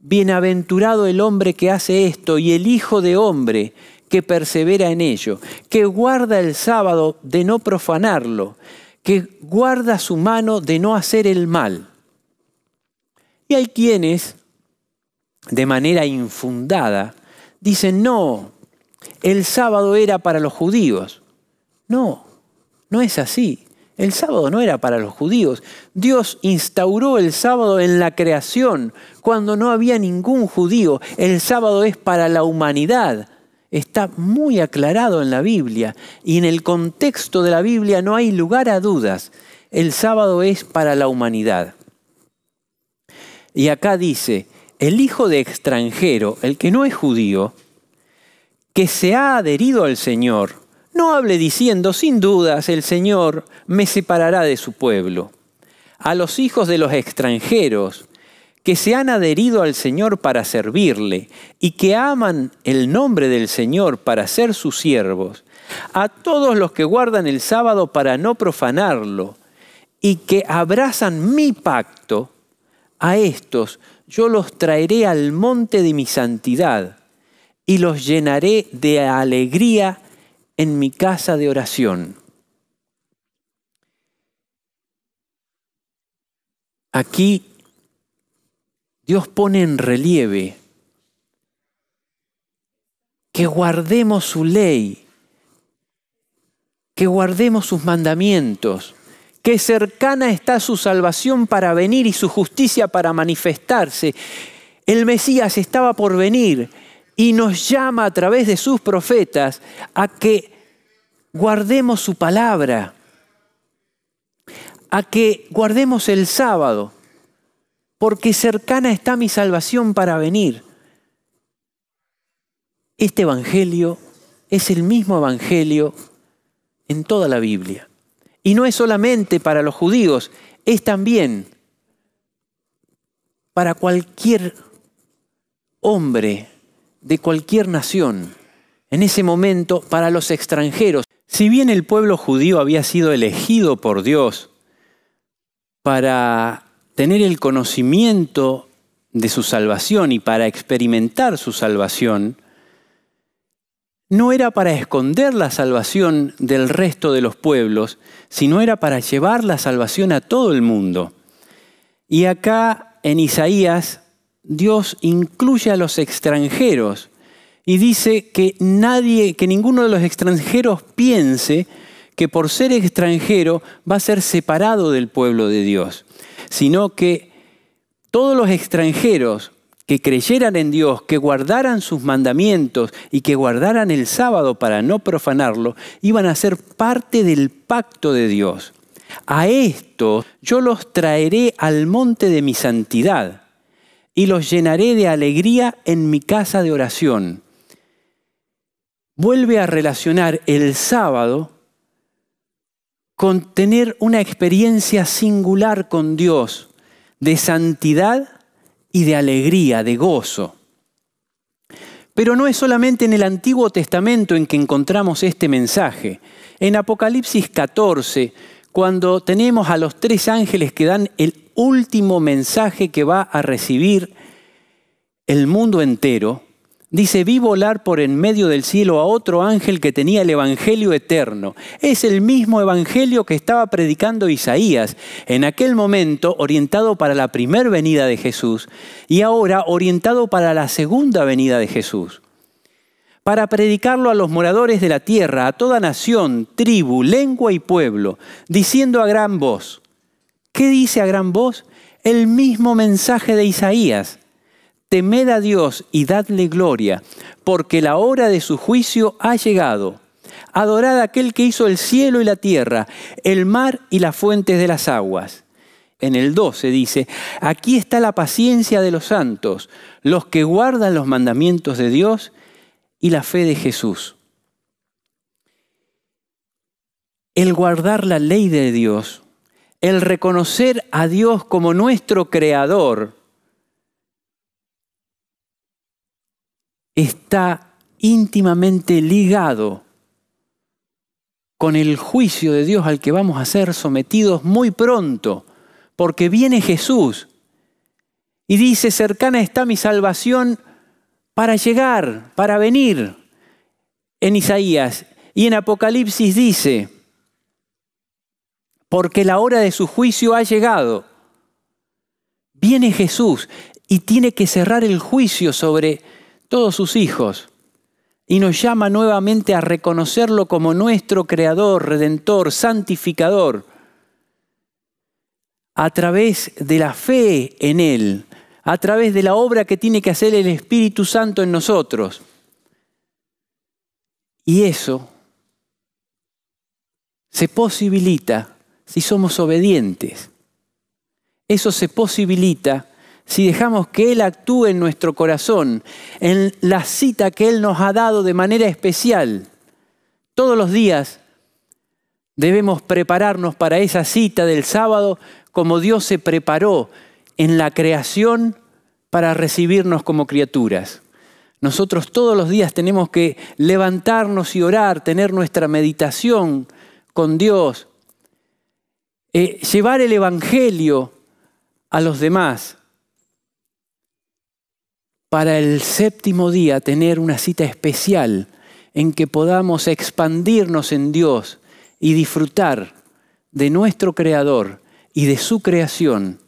Bienaventurado el hombre que hace esto y el Hijo de Hombre que persevera en ello, que guarda el sábado de no profanarlo, que guarda su mano de no hacer el mal. Y hay quienes, de manera infundada, dicen, no, el sábado era para los judíos. No, no es así. El sábado no era para los judíos. Dios instauró el sábado en la creación, cuando no había ningún judío. El sábado es para la humanidad. Está muy aclarado en la Biblia y en el contexto de la Biblia no hay lugar a dudas. El sábado es para la humanidad. Y acá dice, el hijo de extranjero, el que no es judío, que se ha adherido al Señor, no hable diciendo, sin dudas, el Señor me separará de su pueblo. A los hijos de los extranjeros, que se han adherido al Señor para servirle y que aman el nombre del Señor para ser sus siervos, a todos los que guardan el sábado para no profanarlo y que abrazan mi pacto, a estos yo los traeré al monte de mi santidad y los llenaré de alegría en mi casa de oración. Aquí Dios pone en relieve que guardemos su ley, que guardemos sus mandamientos, que cercana está su salvación para venir y su justicia para manifestarse. El Mesías estaba por venir y nos llama a través de sus profetas a que guardemos su palabra, a que guardemos el sábado, porque cercana está mi salvación para venir. Este Evangelio es el mismo Evangelio en toda la Biblia. Y no es solamente para los judíos, es también para cualquier hombre de cualquier nación. En ese momento, para los extranjeros. Si bien el pueblo judío había sido elegido por Dios para tener el conocimiento de su salvación y para experimentar su salvación, no era para esconder la salvación del resto de los pueblos, sino era para llevar la salvación a todo el mundo. Y acá en Isaías, Dios incluye a los extranjeros y dice que nadie, que ninguno de los extranjeros piense que por ser extranjero va a ser separado del pueblo de Dios, sino que todos los extranjeros que creyeran en Dios, que guardaran sus mandamientos y que guardaran el sábado para no profanarlo, iban a ser parte del pacto de Dios. A esto yo los traeré al monte de mi santidad y los llenaré de alegría en mi casa de oración. Vuelve a relacionar el sábado con tener una experiencia singular con Dios, de santidad y de alegría, de gozo. Pero no es solamente en el Antiguo Testamento en que encontramos este mensaje. En Apocalipsis 14, cuando tenemos a los tres ángeles que dan el último mensaje que va a recibir el mundo entero, Dice, vi volar por en medio del cielo a otro ángel que tenía el Evangelio eterno. Es el mismo Evangelio que estaba predicando Isaías, en aquel momento orientado para la primer venida de Jesús y ahora orientado para la segunda venida de Jesús. Para predicarlo a los moradores de la tierra, a toda nación, tribu, lengua y pueblo, diciendo a gran voz, ¿qué dice a gran voz? El mismo mensaje de Isaías Temed a Dios y dadle gloria, porque la hora de su juicio ha llegado. Adorad a aquel que hizo el cielo y la tierra, el mar y las fuentes de las aguas. En el 12 dice, aquí está la paciencia de los santos, los que guardan los mandamientos de Dios y la fe de Jesús. El guardar la ley de Dios, el reconocer a Dios como nuestro creador, está íntimamente ligado con el juicio de Dios al que vamos a ser sometidos muy pronto, porque viene Jesús y dice, cercana está mi salvación para llegar, para venir, en Isaías. Y en Apocalipsis dice, porque la hora de su juicio ha llegado. Viene Jesús y tiene que cerrar el juicio sobre todos sus hijos, y nos llama nuevamente a reconocerlo como nuestro Creador, Redentor, Santificador, a través de la fe en Él, a través de la obra que tiene que hacer el Espíritu Santo en nosotros. Y eso se posibilita si somos obedientes. Eso se posibilita si dejamos que Él actúe en nuestro corazón, en la cita que Él nos ha dado de manera especial. Todos los días debemos prepararnos para esa cita del sábado como Dios se preparó en la creación para recibirnos como criaturas. Nosotros todos los días tenemos que levantarnos y orar, tener nuestra meditación con Dios, eh, llevar el Evangelio a los demás para el séptimo día tener una cita especial en que podamos expandirnos en Dios y disfrutar de nuestro Creador y de su creación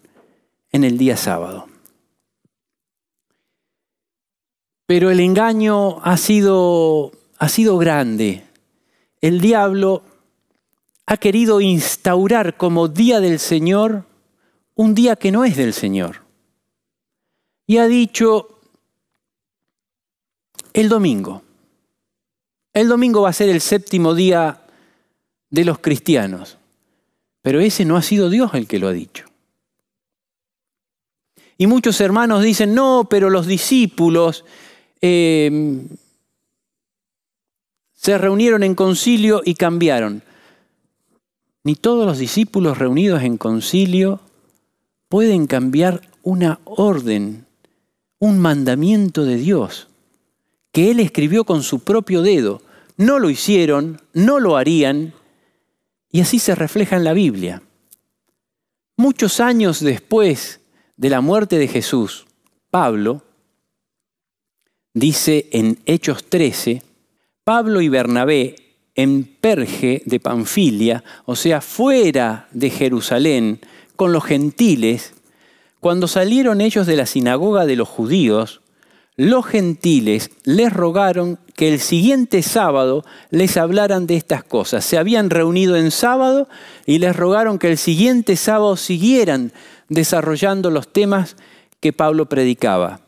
en el día sábado. Pero el engaño ha sido, ha sido grande. El diablo ha querido instaurar como día del Señor un día que no es del Señor. Y ha dicho, el domingo. El domingo va a ser el séptimo día de los cristianos, pero ese no ha sido Dios el que lo ha dicho. Y muchos hermanos dicen, no, pero los discípulos eh, se reunieron en concilio y cambiaron. Ni todos los discípulos reunidos en concilio pueden cambiar una orden, un mandamiento de Dios que él escribió con su propio dedo. No lo hicieron, no lo harían, y así se refleja en la Biblia. Muchos años después de la muerte de Jesús, Pablo dice en Hechos 13, Pablo y Bernabé en Perge de Panfilia, o sea, fuera de Jerusalén, con los gentiles, cuando salieron ellos de la sinagoga de los judíos, los gentiles les rogaron que el siguiente sábado les hablaran de estas cosas. Se habían reunido en sábado y les rogaron que el siguiente sábado siguieran desarrollando los temas que Pablo predicaba.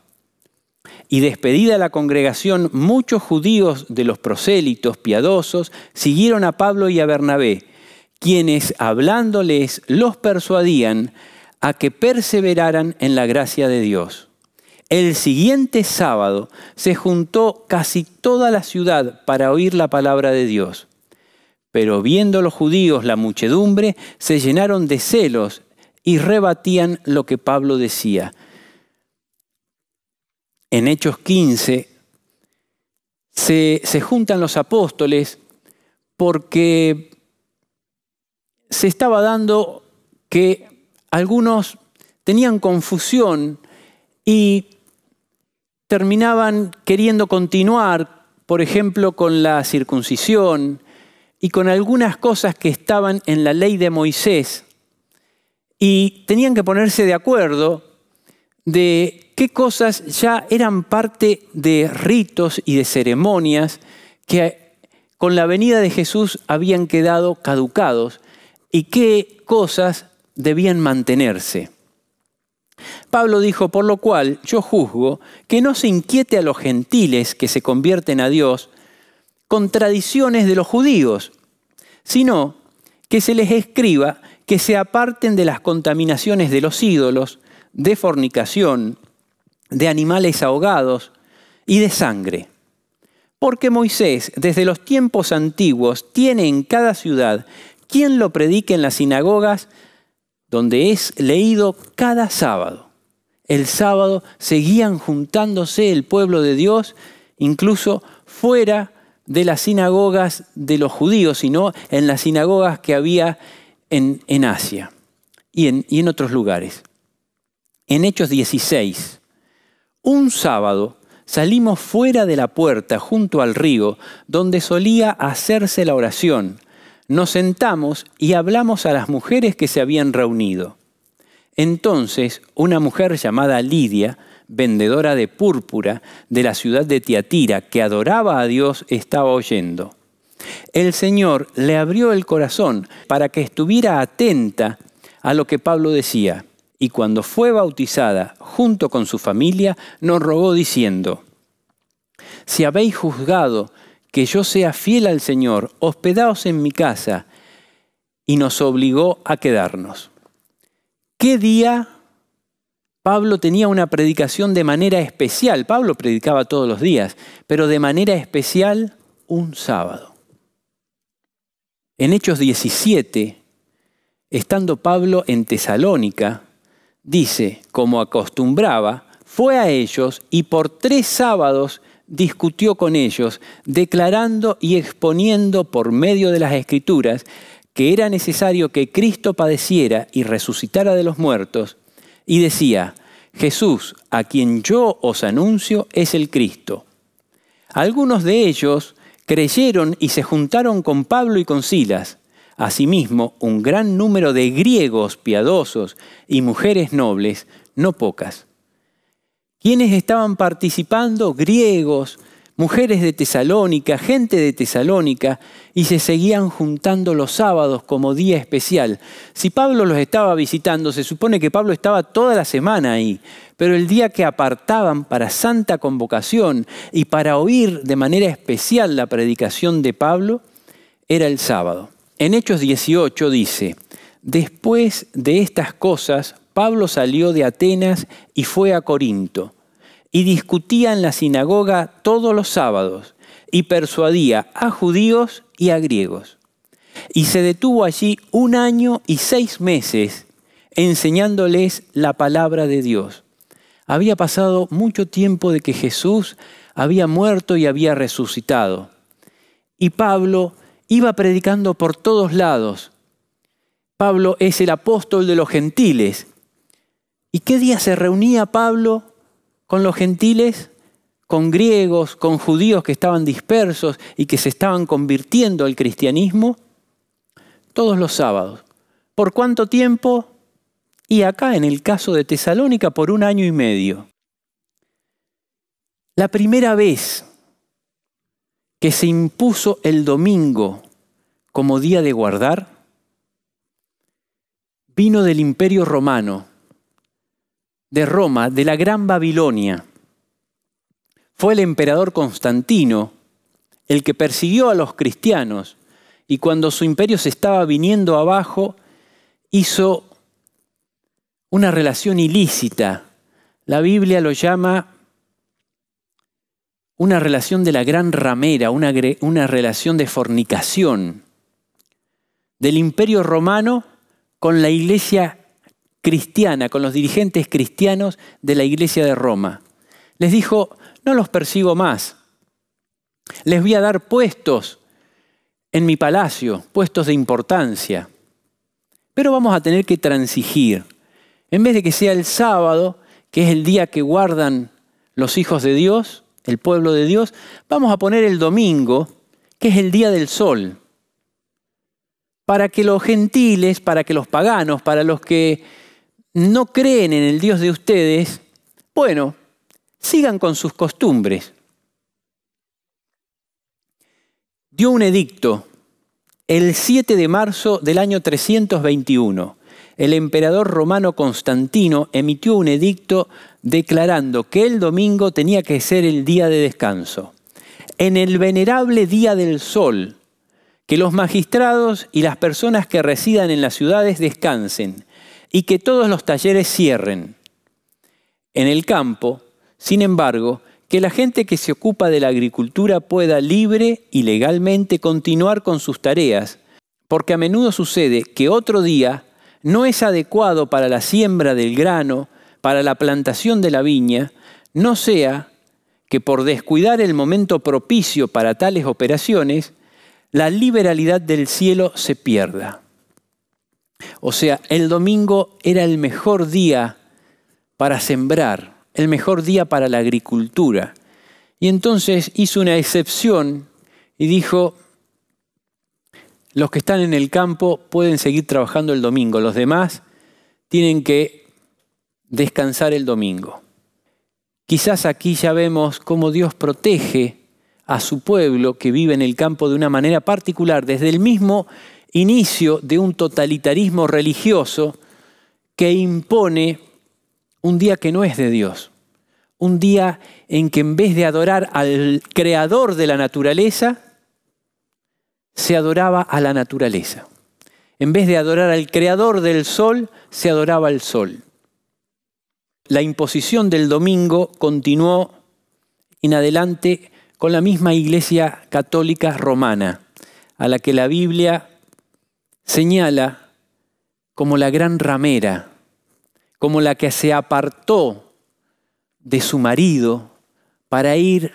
Y despedida la congregación, muchos judíos de los prosélitos piadosos siguieron a Pablo y a Bernabé, quienes hablándoles los persuadían a que perseveraran en la gracia de Dios. El siguiente sábado se juntó casi toda la ciudad para oír la palabra de Dios. Pero viendo los judíos la muchedumbre, se llenaron de celos y rebatían lo que Pablo decía. En Hechos 15 se, se juntan los apóstoles porque se estaba dando que algunos tenían confusión y terminaban queriendo continuar, por ejemplo, con la circuncisión y con algunas cosas que estaban en la ley de Moisés. Y tenían que ponerse de acuerdo de qué cosas ya eran parte de ritos y de ceremonias que con la venida de Jesús habían quedado caducados y qué cosas debían mantenerse. Pablo dijo, por lo cual yo juzgo que no se inquiete a los gentiles que se convierten a Dios con tradiciones de los judíos, sino que se les escriba que se aparten de las contaminaciones de los ídolos, de fornicación, de animales ahogados y de sangre. Porque Moisés desde los tiempos antiguos tiene en cada ciudad quien lo predique en las sinagogas donde es leído cada sábado. El sábado seguían juntándose el pueblo de Dios, incluso fuera de las sinagogas de los judíos, sino en las sinagogas que había en, Asia y en, y en otros lugares. En Hechos 16, un sábado salimos fuera de la puerta junto al río, donde solía hacerse la oración nos sentamos y hablamos a las mujeres que se habían reunido. Entonces, una mujer llamada Lidia, vendedora de púrpura de la ciudad de Tiatira, que adoraba a Dios, estaba oyendo. El Señor le abrió el corazón para que estuviera atenta a lo que Pablo decía, y cuando fue bautizada junto con su familia, nos rogó diciendo, si habéis juzgado que yo sea fiel al Señor, hospedaos en mi casa, y nos obligó a quedarnos. ¿Qué día Pablo tenía una predicación de manera especial? Pablo predicaba todos los días, pero de manera especial un sábado. En Hechos 17, estando Pablo en Tesalónica, dice, como acostumbraba, fue a ellos y por tres sábados discutió con ellos, declarando y exponiendo por medio de las escrituras que era necesario que Cristo padeciera y resucitara de los muertos, y decía, Jesús, a quien yo os anuncio, es el Cristo. Algunos de ellos creyeron y se juntaron con Pablo y con Silas. Asimismo, un gran número de griegos piadosos y mujeres nobles, no pocas quienes estaban participando, griegos, mujeres de Tesalónica, gente de Tesalónica, y se seguían juntando los sábados como día especial. Si Pablo los estaba visitando, se supone que Pablo estaba toda la semana ahí, pero el día que apartaban para santa convocación y para oír de manera especial la predicación de Pablo, era el sábado. En Hechos 18 dice, después de estas cosas Pablo salió de Atenas y fue a Corinto, y discutía en la sinagoga todos los sábados, y persuadía a judíos y a griegos. Y se detuvo allí un año y seis meses enseñándoles la palabra de Dios. Había pasado mucho tiempo de que Jesús había muerto y había resucitado. Y Pablo iba predicando por todos lados. Pablo es el apóstol de los gentiles ¿Y qué día se reunía Pablo con los gentiles? con griegos, con judíos que estaban dispersos y que se estaban convirtiendo al cristianismo, todos los sábados. ¿Por cuánto tiempo? Y acá, en el caso de Tesalónica, por un año y medio. La primera vez que se impuso el domingo como día de guardar, vino del imperio romano de Roma, de la Gran Babilonia. Fue el emperador Constantino el que persiguió a los cristianos y cuando su imperio se estaba viniendo abajo, hizo una relación ilícita. La Biblia lo llama una relación de la gran ramera, una, relación de fornicación del imperio romano con la iglesia cristiana, con los dirigentes cristianos de la iglesia de Roma. Les dijo, no los persigo más, les voy a dar puestos en mi palacio, puestos de importancia, pero vamos a tener que transigir. En vez de que sea el sábado, que es el día que guardan los hijos de Dios, el pueblo de Dios, vamos a poner el domingo, que es el día del sol, para que los gentiles, para que los paganos, para los que no creen en el Dios de ustedes, bueno, sigan con sus costumbres. Dio un edicto el 7 de marzo del año 321. El emperador romano Constantino emitió un edicto declarando que el domingo tenía que ser el día de descanso. En el venerable día del sol, que los magistrados y las personas que residan en las ciudades descansen y que todos los talleres cierren. En el campo, sin embargo, que la gente que se ocupa de la agricultura pueda libre y legalmente continuar con sus tareas, porque a menudo sucede que otro día no es adecuado para la siembra del grano, para la plantación de la viña, no sea que por descuidar el momento propicio para tales operaciones, la liberalidad del cielo se pierda. O sea, el domingo era el mejor día para sembrar, el mejor día para la agricultura. Y entonces hizo una excepción y dijo, los que están en el campo pueden seguir trabajando el domingo, los demás tienen que descansar el domingo. Quizás aquí ya vemos cómo Dios protege a su pueblo que vive en el campo de una manera particular, desde el mismo inicio de un totalitarismo religioso que impone un día que no es de Dios, un día en que en vez de adorar al creador de la naturaleza, se adoraba a la naturaleza. En vez de adorar al creador del sol, se adoraba al sol. La imposición del domingo continuó en adelante con la misma Iglesia Católica Romana, a la que la Biblia señala como la gran ramera, como la que se apartó de su marido para ir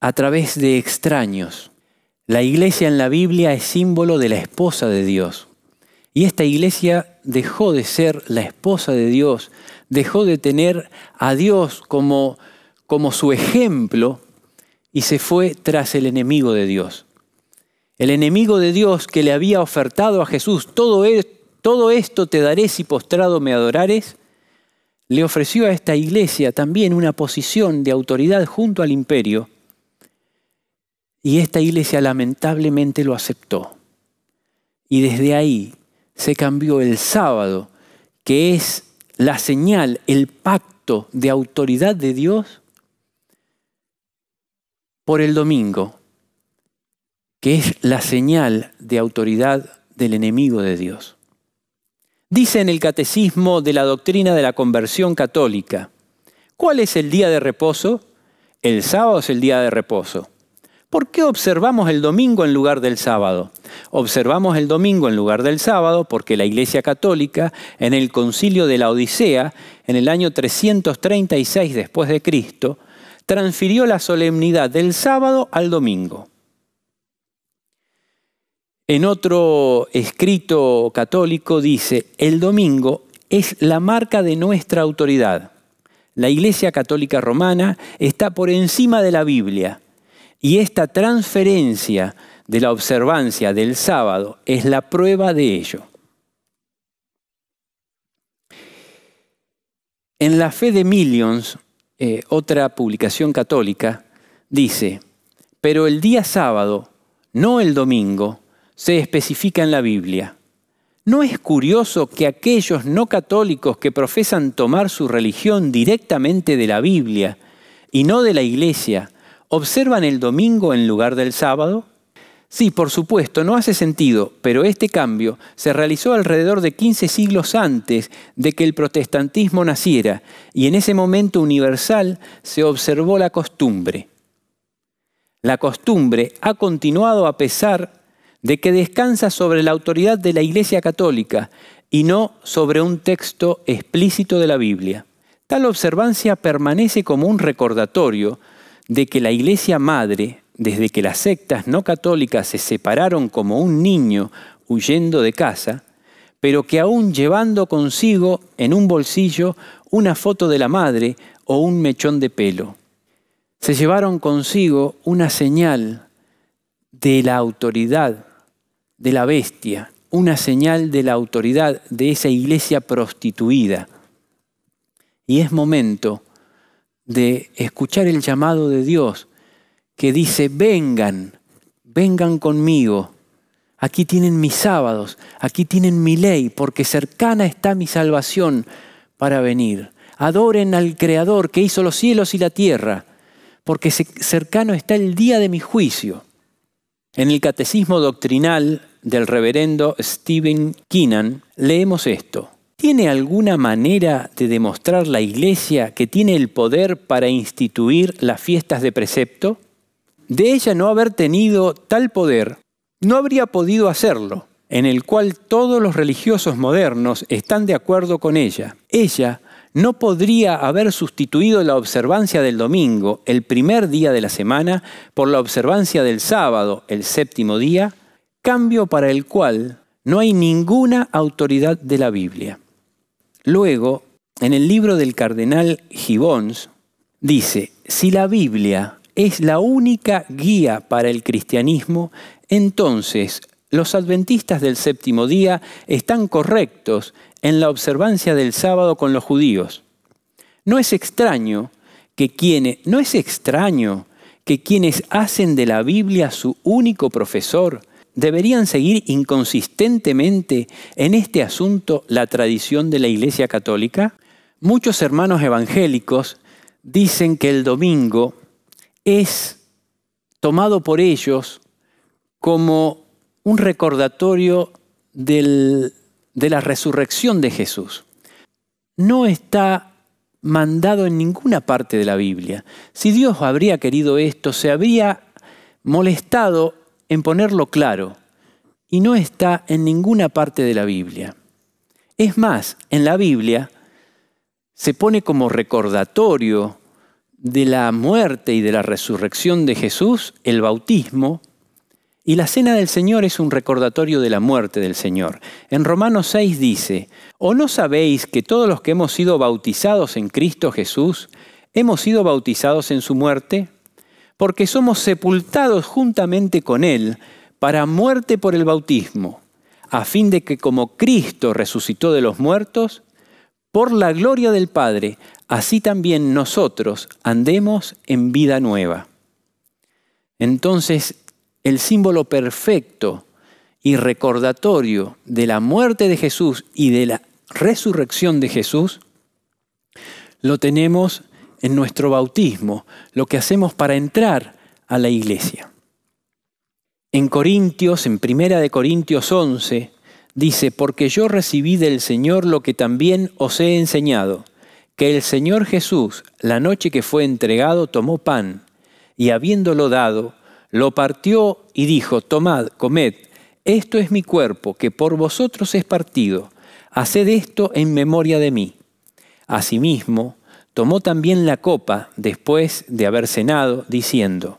a través de extraños. La iglesia en la Biblia es símbolo de la esposa de Dios. Y esta iglesia dejó de ser la esposa de Dios, dejó de tener a Dios como, como su ejemplo y se fue tras el enemigo de Dios el enemigo de Dios que le había ofertado a Jesús, e-, todo, esto te daré si postrado me adorares, le ofreció a esta iglesia también una posición de autoridad junto al imperio. Y esta iglesia lamentablemente lo aceptó. Y desde ahí se cambió el sábado, que es la señal, el pacto de autoridad de Dios, por el domingo, que es la señal de autoridad del enemigo de Dios. Dice en el Catecismo de la Doctrina de la Conversión Católica, ¿cuál es el día de reposo? El sábado es el día de reposo. ¿Por qué observamos el domingo en lugar del sábado? Observamos el domingo en lugar del sábado porque la Iglesia Católica en el Concilio de la Odisea en el año 336 después de Cristo transfirió la solemnidad del sábado al domingo. En otro escrito católico dice, el domingo es la marca de nuestra autoridad. La Iglesia Católica Romana está por encima de la Biblia y esta transferencia de la observancia del sábado es la prueba de ello. En la fe de Millions, eh, otra publicación católica, dice, pero el día sábado, no el domingo, se especifica en la Biblia. ¿No es curioso que aquellos no católicos que profesan tomar su religión directamente de la Biblia y no de la Iglesia observan el domingo en lugar del sábado? Sí, por supuesto, no hace sentido, pero este cambio se realizó alrededor de 15 siglos antes de que el protestantismo naciera y en ese momento universal se observó la costumbre. La costumbre ha continuado a pesar de que descansa sobre la autoridad de la Iglesia Católica y no sobre un texto explícito de la Biblia. Tal observancia permanece como un recordatorio de que la Iglesia Madre, desde que las sectas no católicas se separaron como un niño huyendo de casa, pero que aún llevando consigo en un bolsillo una foto de la madre o un mechón de pelo. Se llevaron consigo una señal de la autoridad de la bestia, una señal de la autoridad de esa iglesia prostituida. Y es momento de escuchar el llamado de Dios que dice, vengan, vengan conmigo, aquí tienen mis sábados, aquí tienen mi ley, porque cercana está mi salvación para venir. Adoren al Creador que hizo los cielos y la tierra, porque cercano está el día de mi juicio. En el Catecismo Doctrinal del reverendo Stephen Keenan, leemos esto. ¿Tiene alguna manera de demostrar la Iglesia que tiene el poder para instituir las fiestas de precepto? De ella no haber tenido tal poder, no habría podido hacerlo, en el cual todos los religiosos modernos están de acuerdo con ella. Ella no podría haber sustituido la observancia del domingo, el primer día de la semana, por la observancia del sábado, el séptimo día, cambio para el cual no hay ninguna autoridad de la Biblia. Luego, en el libro del cardenal Gibbons, dice, si la Biblia es la única guía para el cristianismo, entonces los adventistas del séptimo día están correctos en la observancia del sábado con los judíos. No es extraño que quienes no es extraño que quienes hacen de la Biblia su único profesor deberían seguir inconsistentemente en este asunto la tradición de la Iglesia Católica? Muchos hermanos evangélicos dicen que el domingo es tomado por ellos como un recordatorio de la resurrección de Jesús. No está mandado en ninguna parte de la Biblia. Si Dios habría querido esto, se habría molestado en ponerlo claro y no está en ninguna parte de la Biblia. Es más, en la Biblia se pone como recordatorio de la muerte y de la resurrección de Jesús el bautismo y la cena del Señor es un recordatorio de la muerte del Señor. En Romanos 6 dice, ¿o no sabéis que todos los que hemos sido bautizados en Cristo Jesús, hemos sido bautizados en su muerte? porque somos sepultados juntamente con Él para muerte por el bautismo, a fin de que como Cristo resucitó de los muertos, por la gloria del Padre, así también nosotros andemos en vida nueva. Entonces, el símbolo perfecto y recordatorio de la muerte de Jesús y de la resurrección de Jesús, lo tenemos en nuestro bautismo, lo que hacemos para entrar a la iglesia. En Corintios, en Primera de Corintios 11, dice, porque yo recibí del Señor lo que también os he enseñado, que el Señor Jesús, la noche que fue entregado, tomó pan, y habiéndolo dado, lo partió y dijo, tomad, comed, esto es mi cuerpo, que por vosotros es partido, haced esto en memoria de mí. Asimismo, Tomó también la copa después de haber cenado, diciendo,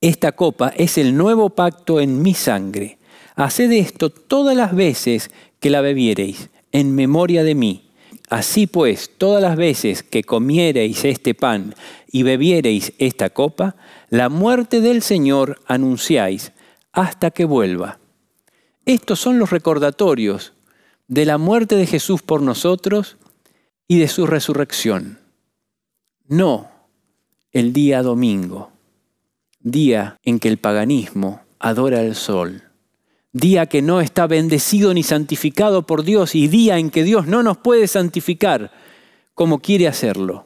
Esta copa es el nuevo pacto en mi sangre. Haced esto todas las veces que la bebiereis, en memoria de mí. Así pues, todas las veces que comiereis este pan y bebiereis esta copa, la muerte del Señor anunciáis hasta que vuelva. Estos son los recordatorios de la muerte de Jesús por nosotros y de su resurrección no el día domingo, día en que el paganismo adora el sol, día que no está bendecido ni santificado por Dios y día en que Dios no nos puede santificar como quiere hacerlo.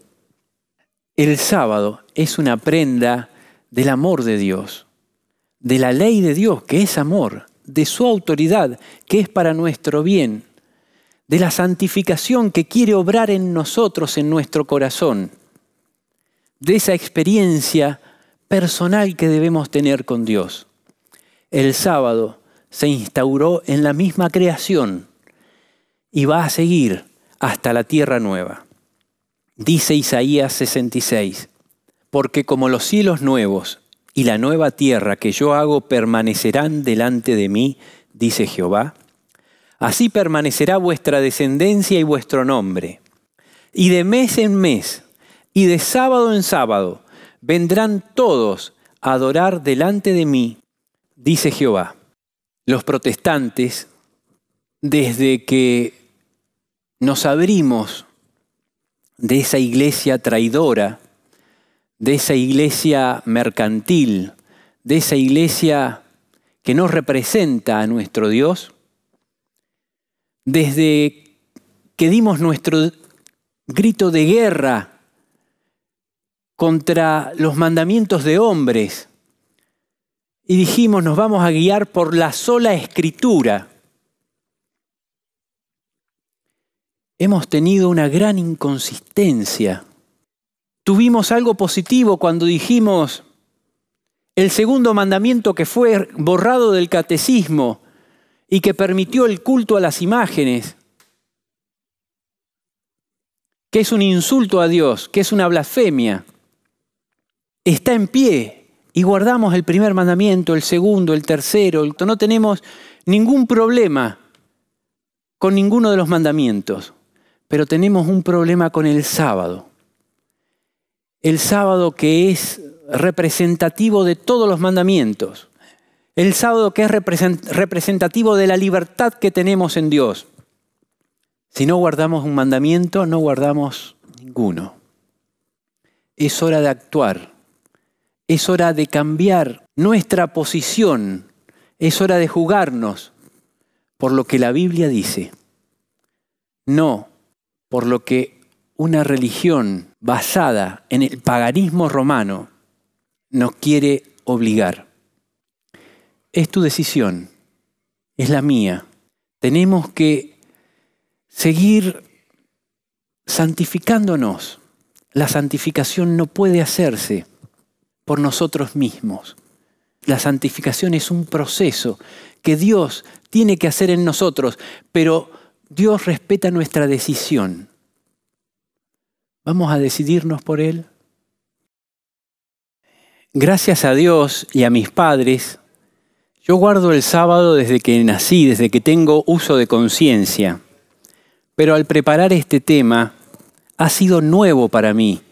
El sábado es una prenda del amor de Dios, de la ley de Dios que es amor, de su autoridad que es para nuestro bien, de la santificación que quiere obrar en nosotros, en nuestro corazón de esa experiencia personal que debemos tener con Dios. El sábado se instauró en la misma creación y va a seguir hasta la tierra nueva. Dice Isaías 66, porque como los cielos nuevos y la nueva tierra que yo hago permanecerán delante de mí, dice Jehová, así permanecerá vuestra descendencia y vuestro nombre. Y de mes en mes y de sábado en sábado vendrán todos a adorar delante de mí, dice Jehová. Los protestantes, desde que nos abrimos de esa iglesia traidora, de esa iglesia mercantil, de esa iglesia que no representa a nuestro Dios, desde que dimos nuestro grito de guerra contra los mandamientos de hombres. Y dijimos, nos vamos a guiar por la sola escritura. Hemos tenido una gran inconsistencia. Tuvimos algo positivo cuando dijimos, el segundo mandamiento que fue borrado del catecismo y que permitió el culto a las imágenes, que es un insulto a Dios, que es una blasfemia está en pie y guardamos el primer mandamiento, el segundo, el tercero, el... no tenemos ningún problema con ninguno de los mandamientos, pero tenemos un problema con el sábado. El sábado que es representativo de todos los mandamientos. El sábado que es representativo de la libertad que tenemos en Dios. Si no guardamos un mandamiento, no guardamos ninguno. Es hora de actuar. Es hora de cambiar nuestra posición. Es hora de jugarnos por lo que la Biblia dice. No por lo que una religión basada en el paganismo romano nos quiere obligar. Es tu decisión, es la mía. Tenemos que seguir santificándonos. La santificación no puede hacerse por nosotros mismos. La santificación es un proceso que Dios tiene que hacer en nosotros, pero Dios respeta nuestra decisión. ¿Vamos a decidirnos por Él? Gracias a Dios y a mis padres, yo guardo el sábado desde que nací, desde que tengo uso de conciencia. Pero al preparar este tema, ha sido nuevo para mí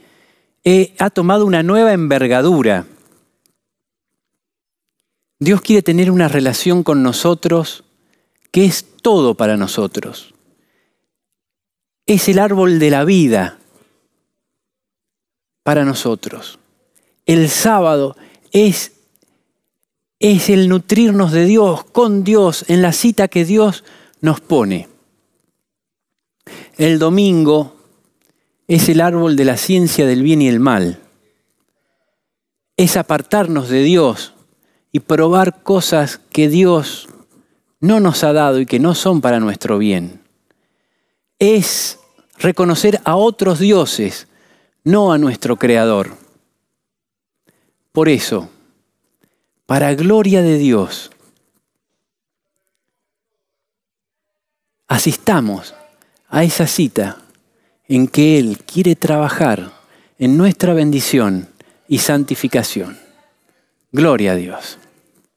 ha tomado una nueva envergadura. Dios quiere tener una relación con nosotros que es todo para nosotros. Es el árbol de la vida para nosotros. El sábado es, es el nutrirnos de Dios, con Dios, en la cita que Dios nos pone. El domingo es el árbol de la ciencia del bien y el mal. Es apartarnos de Dios y probar cosas que Dios no nos ha dado y que no son para nuestro bien. Es reconocer a otros dioses, no a nuestro Creador. Por eso, para gloria de Dios, asistamos a esa cita en que Él quiere trabajar en nuestra bendición y santificación. Gloria a Dios.